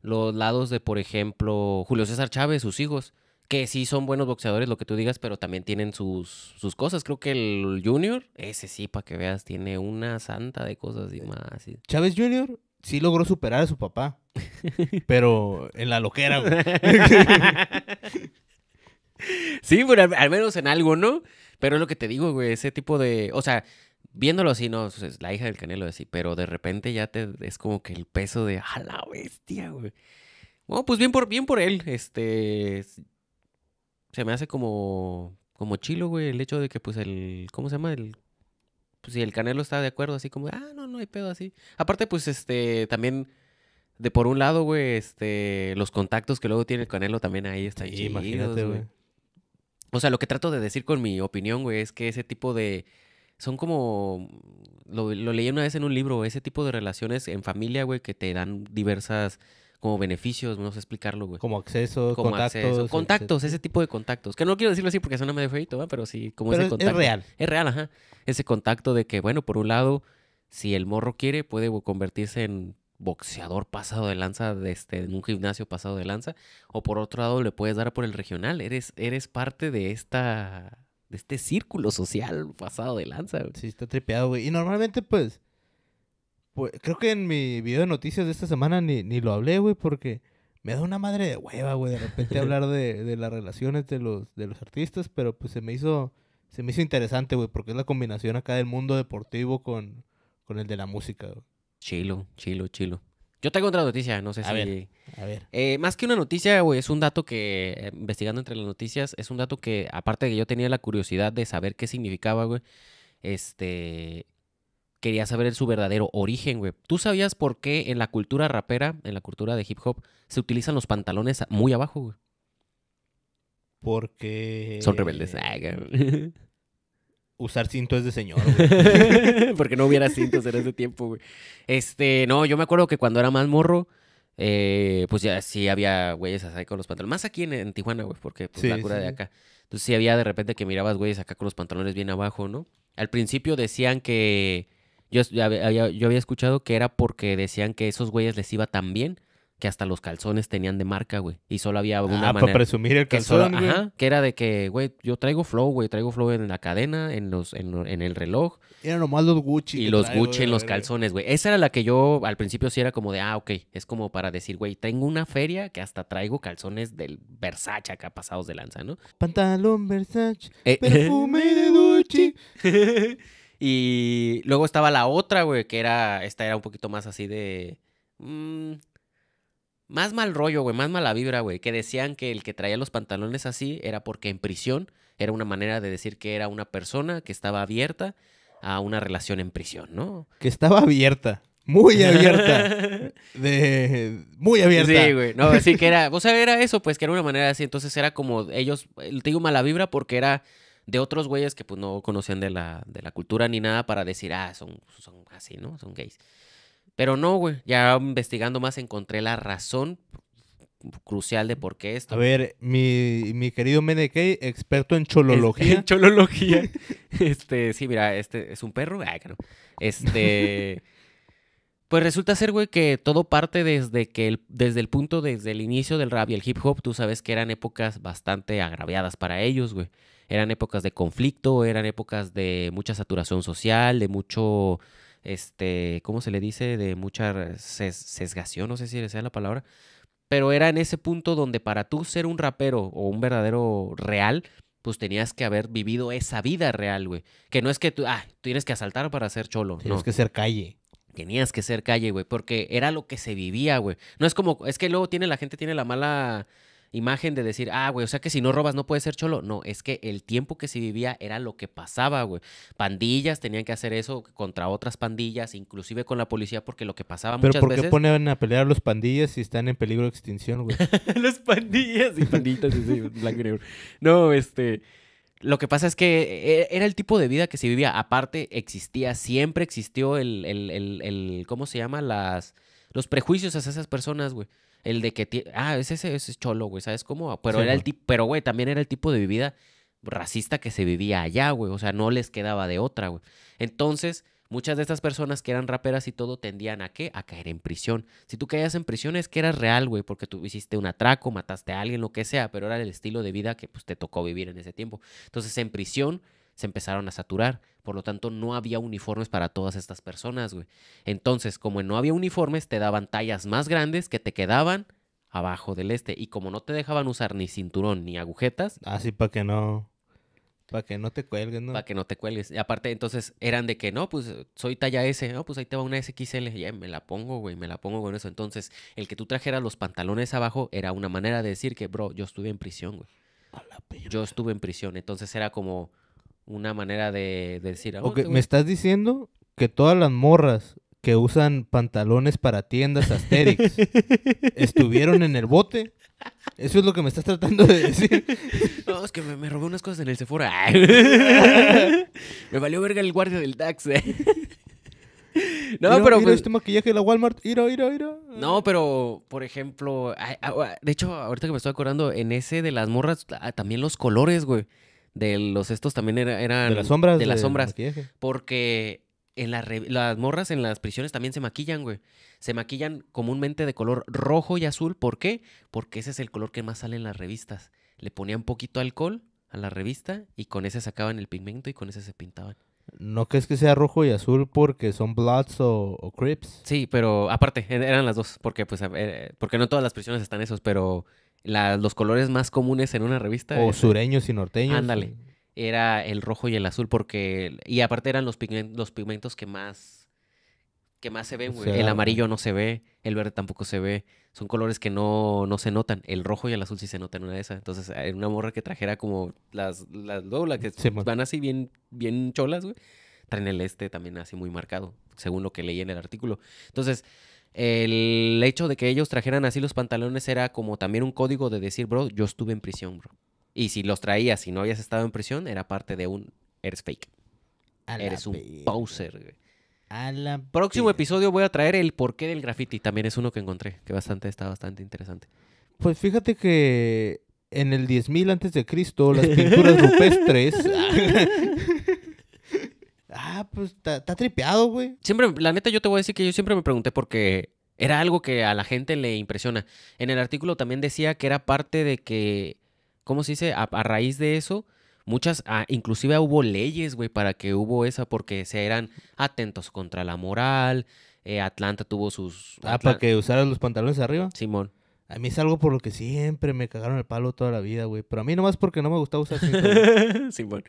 S2: los lados de, por ejemplo, Julio César Chávez, sus hijos. Que sí son buenos boxeadores, lo que tú digas, pero también tienen sus, sus cosas. Creo que el Junior, ese sí, para que veas, tiene una santa de cosas y eh, más.
S1: Chávez Junior sí logró superar a su papá. pero en la loquera, güey.
S2: sí, pero al, menos en algo, ¿no? Pero es lo que te digo, güey, ese tipo de. O sea, viéndolo así, no, pues, es la hija del canelo así, pero de repente ya te es como que el peso de a la bestia, güey. Bueno, pues bien por, bien por él. Este. Se me hace como. como chilo, güey, el hecho de que, pues, el. ¿Cómo se llama? El pues si el Canelo está de acuerdo, así como, ah, no, no hay pedo así. Aparte, pues, este, también, de por un lado, güey, este, los contactos que luego tiene el Canelo también ahí está sí, chidos, imagínate, güey. O sea, lo que trato de decir con mi opinión, güey, es que ese tipo de... Son como... lo leí una vez en un libro, ese tipo de relaciones en familia, güey, que te dan diversas como beneficios, no sé explicarlo, güey. Como acceso, como contactos. contactos, ese tipo de contactos. Que no quiero decirlo así porque suena medio feito, ¿va? Pero sí, como ese contacto. Es real. Es real, ajá. Ese contacto de que, bueno, por un lado, si el morro quiere, puede convertirse en boxeador pasado de lanza, de este, en un gimnasio pasado de lanza, o por otro lado le puedes dar por el regional, eres, eres parte de esta de este círculo social pasado de lanza. Sí, está tripeado, güey. Y normalmente, pues, pues, creo que en mi
S1: video de noticias de esta semana ni, lo hablé, güey, porque me da una madre de hueva, güey, de repente hablar de, las relaciones de los, de los artistas, pero pues se me hizo, se me hizo interesante, güey, porque es la combinación acá del mundo deportivo con, con el de la música, güey.
S2: Chilo, chilo, chilo. Yo tengo otra noticia, no sé si... a ver. Eh, más que una noticia, güey, es un dato que, eh, investigando entre las noticias, es un dato que, aparte de que yo tenía la curiosidad de saber qué significaba, güey, este, quería saber su verdadero origen, güey. ¿Tú sabías por qué en la cultura rapera, en la cultura de hip hop, se utilizan los pantalones muy abajo, güey? Porque... Son rebeldes. Usar cintos es de señor, güey. Porque no hubiera cintos en ese tiempo, güey. Este, no, yo me acuerdo que cuando era más morro... Eh, pues ya sí había güeyes así con los pantalones. Más aquí en, Tijuana, güey, porque pues, la cura de acá. Entonces sí había de repente que mirabas güeyes acá con los pantalones bien abajo, ¿no? Al principio decían que yo, yo, había, escuchado que era porque decían que esos güeyes les iba tan bien que hasta los calzones tenían de marca, güey. Y solo había una ah, manera. para presumir el calzón, que Ajá, que era de que, güey, yo traigo flow, güey. Traigo flow en la cadena, en los en, el reloj. Eran nomás los Gucci. Y los Gucci en los calzones, güey. Esa era la que yo al principio sí era como de, ah, ok. Es como para decir, güey, tengo una feria que hasta traigo calzones del Versace acá pasados de lanza, ¿no?
S1: Pantalón Versace, eh, perfume de Gucci.
S2: Y luego estaba la otra, güey, que era, esta era un poquito más así de... Mm, más mal rollo, güey, más mala vibra, güey, que decían que el que traía los pantalones así era porque en prisión era una manera de decir que era una persona que estaba abierta a una relación en prisión, ¿no? Que
S1: estaba abierta. Muy abierta. De... Muy abierta. Sí, güey. No, sí, que era...
S2: O sea, era eso, pues, que era una manera así. Entonces era como ellos... Te digo mala vibra porque era de otros güeyes que pues no conocían de la, de la cultura ni nada para decir, ah, son, son así, ¿no? Son gays. Pero no, güey, ya investigando más encontré la razón crucial de por qué esto. A ver,
S1: mi, mi querido Menekei, experto en cholología. en cholología.
S2: este, sí, mira, este es un perro. Ay, Este, pues resulta ser, güey, que todo parte desde que el, desde el punto, desde el inicio del rap y el hip hop, tú sabes que eran épocas bastante agraviadas para ellos, güey. Eran épocas de conflicto, eran épocas de mucha saturación social, de mucho, este, ¿cómo se le dice? De mucha sesgación, no sé si sea la palabra. Pero era en ese punto donde para tú ser un rapero o un verdadero real, pues tenías que haber vivido esa vida real, güey. Que no es que tú, ah, tienes que asaltar para ser cholo. Tienes que ser calle tenías que ser calle, güey, porque era lo que se vivía, güey. No es como, es que luego tiene la gente tiene la mala imagen de decir, ah, güey, o sea que si no robas no puede ser cholo. No, es que el tiempo que se vivía era lo que pasaba, güey. Pandillas tenían que hacer eso contra otras pandillas, inclusive con la policía, porque lo que pasaba Pero ¿por qué
S1: ponen a pelear a los pandillas si están en peligro de extinción, güey?
S2: los pandillas y panditas, sí, sí, y No, este... Lo que pasa es que e, era el tipo de vida que se vivía. Aparte, existía, siempre existió el, el, ¿cómo se llama? Las, los prejuicios hacia esas personas, güey. El de que, ah, ese, es cholo, güey, ¿sabes cómo? Pero, era el pero, güey, también era el tipo de vida racista que se vivía allá, güey. O sea, no les quedaba de otra, güey. Entonces, Muchas de estas personas que eran raperas y todo tendían a qué? A caer en prisión. Si tú caías en prisión es que eras real, güey, porque tú hiciste un atraco, mataste a alguien, lo que sea, pero era el estilo de vida que pues, te tocó vivir en ese tiempo. Entonces en prisión se empezaron a saturar. Por lo tanto, no había uniformes para todas estas personas, güey. Entonces, como no había uniformes, te daban tallas más grandes que te quedaban abajo del este. Y como no te dejaban usar ni cinturón ni agujetas. Así ah, para que no. Para que no te cuelgues, ¿no? Para que no te cuelgues. Y aparte, entonces, eran de que, no, pues, soy talla S. No, pues, ahí te va una SXL. Ya, me la pongo, güey, me la pongo con eso. Entonces, el que tú trajeras los pantalones abajo era una manera de decir que, bro, yo estuve en prisión, güey. la yo estuve en prisión. Entonces, era como una manera de, decir... Ah, ¿O me estás
S1: diciendo que todas las morras que usan pantalones para tiendas Asterix estuvieron en el bote. Eso es lo que me estás tratando de decir. No, es que me, robé unas cosas en el Sephora. me
S2: valió verga el guardia del taxi. Eh. No, pero. Pues, este
S1: maquillaje de la Walmart. Ira,
S2: ira, ira. No, pero, por ejemplo. Ah, ah, de hecho, ahorita que me estoy acordando, en ese de las morras, ah, también los colores, güey. De los estos también eran. De las sombras. De las sombras. Porque en las morras en las prisiones también se maquillan, güey. Se maquillan comúnmente de color rojo y azul. ¿Por qué? Porque ese es el color que más sale en las revistas. Le ponían poquito alcohol a la revista y con ese sacaban el pigmento y con ese se pintaban.
S1: ¿No crees que sea rojo y azul porque son Bloods o, Crips?
S2: Sí, pero aparte, e-, eran las dos, porque pues eh, porque no todas las prisiones están esos, pero los colores más comunes en una revista... O sureños y norteños. Ándale era el rojo y el azul, porque. Y aparte eran los, pigmentos, los pigmentos que más. que más se ven, güey. el amarillo no se ve, el verde tampoco se ve. Son colores que no, no se notan. El rojo y el azul sí se notan una de esas. Entonces, en eh, una morra que trajera como las. las, doblas que van así bien, bien cholas, güey. Traen el este también así muy marcado, según lo que leí en el artículo. Entonces el hecho de que ellos trajeran así los pantalones era como también un código de decir, bro, yo estuve en prisión, bro. Y si los traías y no habías estado en prisión, era parte de un... Eres fake. Eres un poser,
S1: güey.
S2: Próximo episodio voy a traer el porqué del graffiti. También es uno que encontré, que bastante está bastante interesante.
S1: Pues fíjate que en
S2: el 10.000 antes de Cristo, las pinturas rupestres...
S1: Ah. ah, pues está
S2: tripeado, güey. Siempre, la neta, yo te voy a decir que yo siempre me pregunté porque era algo que a la gente le impresiona. En el artículo también decía que era parte de que ¿cómo se dice? A, raíz de eso, muchas, ah, inclusive hubo leyes, güey, para que hubo esa, porque se eran atentos contra la moral. Eh, Atlanta tuvo sus. Ah, para que usaran los pantalones arriba. Simón.
S1: A mí es algo por lo que siempre me cagaron el palo toda la
S2: vida, güey. Pero a mí
S1: nomás porque no me gustaba usar
S2: Simón.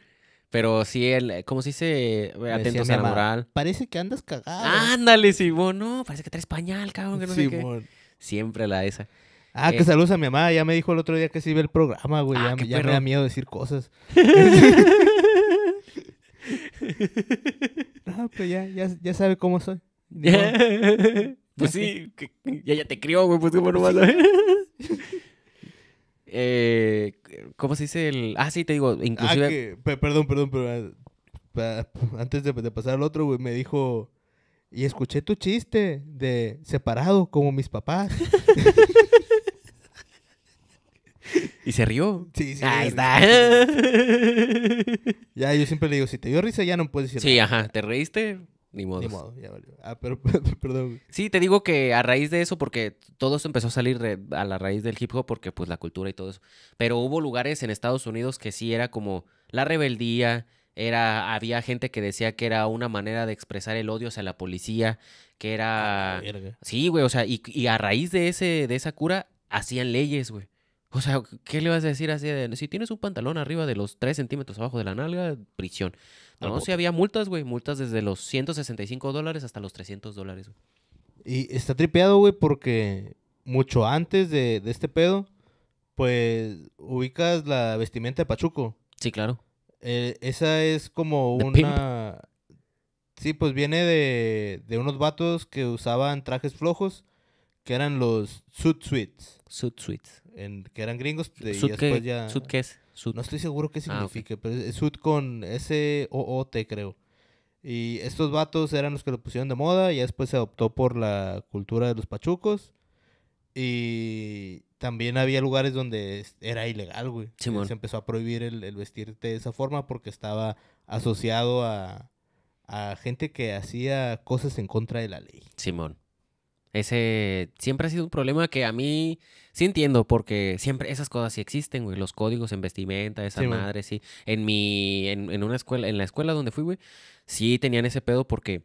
S2: Pero sí, el, ¿cómo se dice? Atentos a la moral. Parece que andas cagado. Ándale, Simón. No, parece que traes pañal, cabrón. Simón.
S1: Siempre la esa. Ah, que eh, saludos a mi mamá. Ya me dijo el otro día que sí ve el programa, güey. Ah, ya, ya me da miedo decir cosas. no, pues ya, sabe cómo soy. pues sí, ya, te crió, güey. Pues cómo no vas a
S2: ¿Cómo se dice el...? Ah, sí, te digo, inclusive... Ah, que,
S1: perdón, perdón, pero ah, ah, antes de, de pasar al otro, güey, me dijo... Y escuché tu chiste de separado como mis papás. Y se rió. Sí, sí. Ahí está. Ya, yo siempre le digo, si te dio risa, ya no
S2: puedes decir Sí, ajá, te reíste, ni modo. Ni modo, ya Ah, pero, perdón. Sí, te digo que a raíz de eso, porque todo eso empezó a salir a la raíz del hip hop, porque pues la cultura y todo eso. Pero hubo lugares en Estados Unidos que sí era como la rebeldía, era, había gente que decía que era una manera de expresar el odio hacia la policía, que era... Sí, güey, o sea, y, y a raíz de, ese, de esa cura hacían leyes, güey. O sea, ¿qué le vas a decir así de, si tienes un pantalón arriba de los 3 centímetros abajo de la nalga, prisión? No, no si había multas, güey, multas desde los 165 dólares hasta los 300 dólares, Y está
S1: tripeado, güey, porque mucho antes de, este pedo, pues ubicas la vestimenta de Pachuco. Sí, claro. Eh, esa es como una... Sí, pues viene de, de unos vatos que usaban trajes flojos que eran los Sud Suites. Suit Suites. que eran gringos. y qué es? No estoy seguro qué ah, significa, pero es Sud con S-O-O-T, creo. Y estos vatos eran los que lo pusieron de moda y después se adoptó por la cultura de los pachucos. Y también había lugares donde era ilegal, güey. se empezó a prohibir el, vestirte de esa forma porque estaba asociado a gente que hacía cosas en contra de la ley.
S2: Simón. Ese siempre ha sido un problema que a mí sí entiendo, porque siempre esas cosas sí existen, güey. Los códigos en vestimenta, esa madre, sí. En mi, en, en, una escuela, en la escuela donde fui, güey, sí tenían ese pedo porque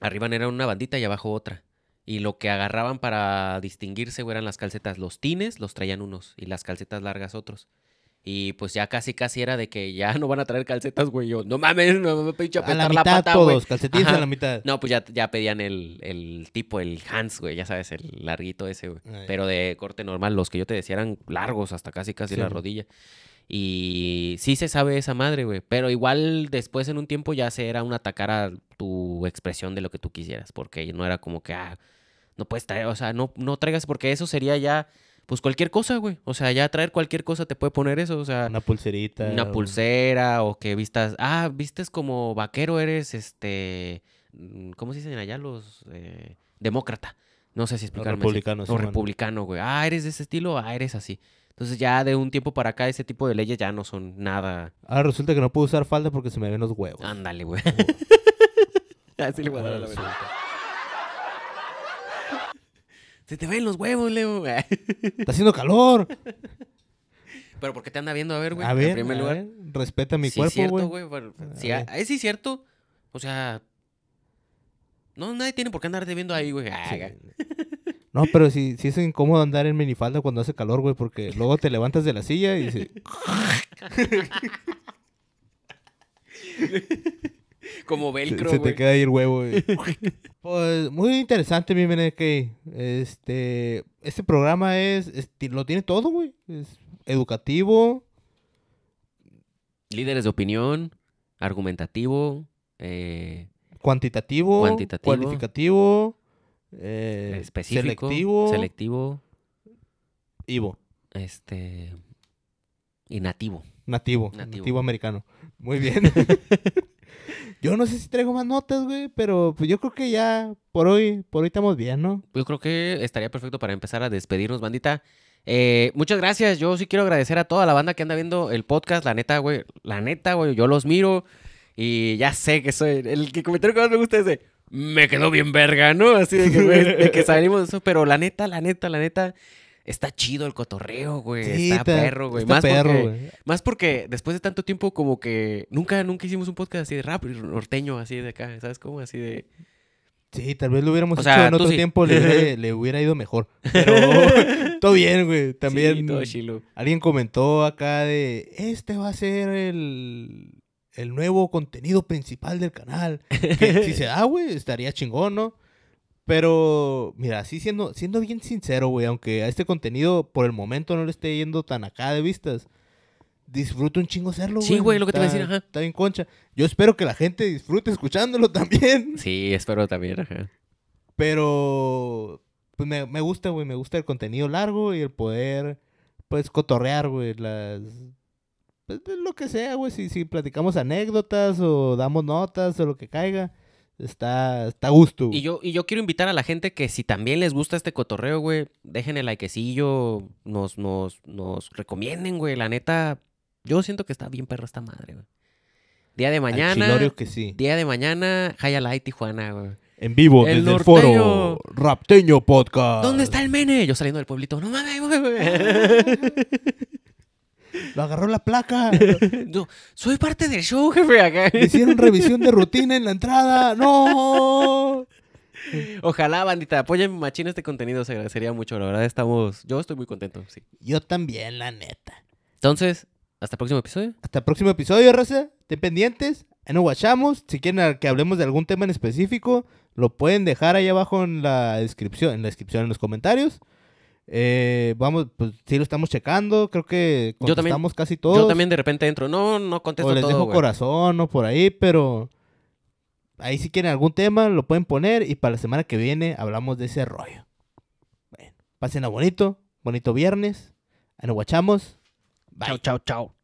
S2: arriba era una bandita y abajo otra. Y lo que agarraban para distinguirse, güey, eran las calcetas. Los tines los traían unos y las calcetas largas otros. Y pues ya casi, casi era de que ya no van a traer calcetas, güey. Yo, no mames, no me pincho a a la, mitad pata, todos, calcetines a la mitad. No, pues ya, pedían el, tipo, el Hans, güey, ya sabes, el larguito ese, güey. Pero de corte normal, los que yo te decía eran largos hasta casi, casi la rodilla. Y sí se sabe esa madre, güey. Pero igual después en un tiempo ya se era un atacar a tu expresión de lo que tú quisieras. Porque no era como que, ah, no puedes traer, o sea, no, no traigas, porque eso sería ya pues cualquier cosa, güey. O sea, ya traer cualquier cosa te puede poner eso, o sea. Una pulserita. Una pulsera o que vistas, ah, vistes como vaquero, eres este, mm, ¿cómo se dicen allá los eh, demócrata? No sé si explicarme. republicano. Sí, o republicano, güey. Ah, eres de ese estilo, ah, eres así. Entonces ya de un tiempo para acá ese tipo de leyes ya no son nada.
S1: Ah, resulta que no puedo usar falda porque se me ven los huevos.
S2: Ándale, güey. Así le voy a dar la ah, se te ven los huevos, Leo. Está haciendo calor. Pero ¿por qué te anda viendo? A ver, güey. A ver, en primer lugar. respeta mi sí, cuerpo, cierto, güey. sí, es ah, cierto. O sea, no, nadie tiene por qué andarte viendo ahí, güey.
S1: No, pero sí, es incómodo andar en minifalda cuando hace calor, güey, porque luego te levantas de la silla y se...
S2: Como velcro, se, te queda ahí huevo,
S1: Pues muy interesante, mi que Este, este programa es, lo tiene todo, güey. Es educativo.
S2: Líderes de opinión, argumentativo, eh, cuantitativo, cuantitativo, cualificativo, eh, específico, selectivo, selectivo, Ivo. Este y Nativo, nativo, nativo americano. Muy bien.
S1: Yo no sé si traigo más notas, güey, pero pues yo creo que ya por hoy, por hoy estamos bien, ¿no?
S2: Yo creo que estaría perfecto para empezar a despedirnos, bandita. Eh, muchas gracias. Yo sí quiero agradecer a toda la banda que anda viendo el podcast. La neta, güey. La neta, güey. Yo los miro. Y ya sé que soy. El que comentario que más me gusta es de. Me quedó bien verga, ¿no? Así de que, de que salimos de eso. Pero la neta, la neta, la neta está chido el cotorreo, güey. está, perro, güey. más, porque, más porque después de tanto tiempo, como que nunca, nunca hicimos un podcast así de rap norteño, así de acá, ¿sabes cómo? Así de. Sí, tal vez lo hubiéramos hecho en otro tiempo, le, hubiera ido mejor. Pero todo bien, güey. También. todo chilo. Alguien comentó
S1: acá de. Este va a ser el el nuevo contenido principal del canal. si se da, güey, estaría chingón, ¿no? Pero, mira, así siendo, siendo bien sincero, güey, aunque a este contenido por el momento no le esté yendo tan acá de vistas, disfruto un chingo hacerlo, güey. Sí, güey, lo que te voy a decir, ajá. Está bien concha. Yo espero que la gente disfrute escuchándolo también. Sí, espero también, ajá. Pero, pues me, gusta, güey, me gusta el contenido largo y el poder, pues, cotorrear, güey, las... Pues, lo que sea, güey, si, si platicamos anécdotas o damos notas o lo que caiga Está, está a gusto.
S2: Y yo, y yo quiero invitar a la gente que si también les gusta este cotorreo, güey, dejen el likecillo, nos, nos, nos recomienden, güey. La neta, yo siento que está bien perro esta madre, güey. Día de mañana. que sí. Día de mañana, Hayalai, Tijuana, güey. En vivo, desde el foro
S1: Rapteño
S2: Podcast. ¿Dónde está el mene? Yo saliendo del pueblito. No mames, güey. Lo agarró la placa. No, soy parte del show, jefe. Hicieron revisión
S1: de rutina en la entrada. ¡No!
S2: Ojalá, bandita, apoyen machín este contenido. Se agradecería mucho. La verdad, estamos. Yo estoy muy contento.
S1: Yo también, la neta.
S2: Entonces, hasta el próximo episodio. Hasta
S1: el próximo episodio, Raza. Estén pendientes. Ahí nos guachamos. Si quieren que hablemos de algún tema en específico, lo pueden dejar ahí abajo en la descripción, en la descripción, en los comentarios. Eh, vamos, pues sí lo estamos checando, creo que contestamos casi todos, Yo también
S2: de repente entro, no, no contesto No les dejo
S1: corazón o por ahí, pero ahí si quieren algún tema lo pueden poner y para la semana que viene hablamos de ese rollo. Bueno, pasen a bonito, bonito viernes, nos guachamos. Bye. Chao, chao, chao.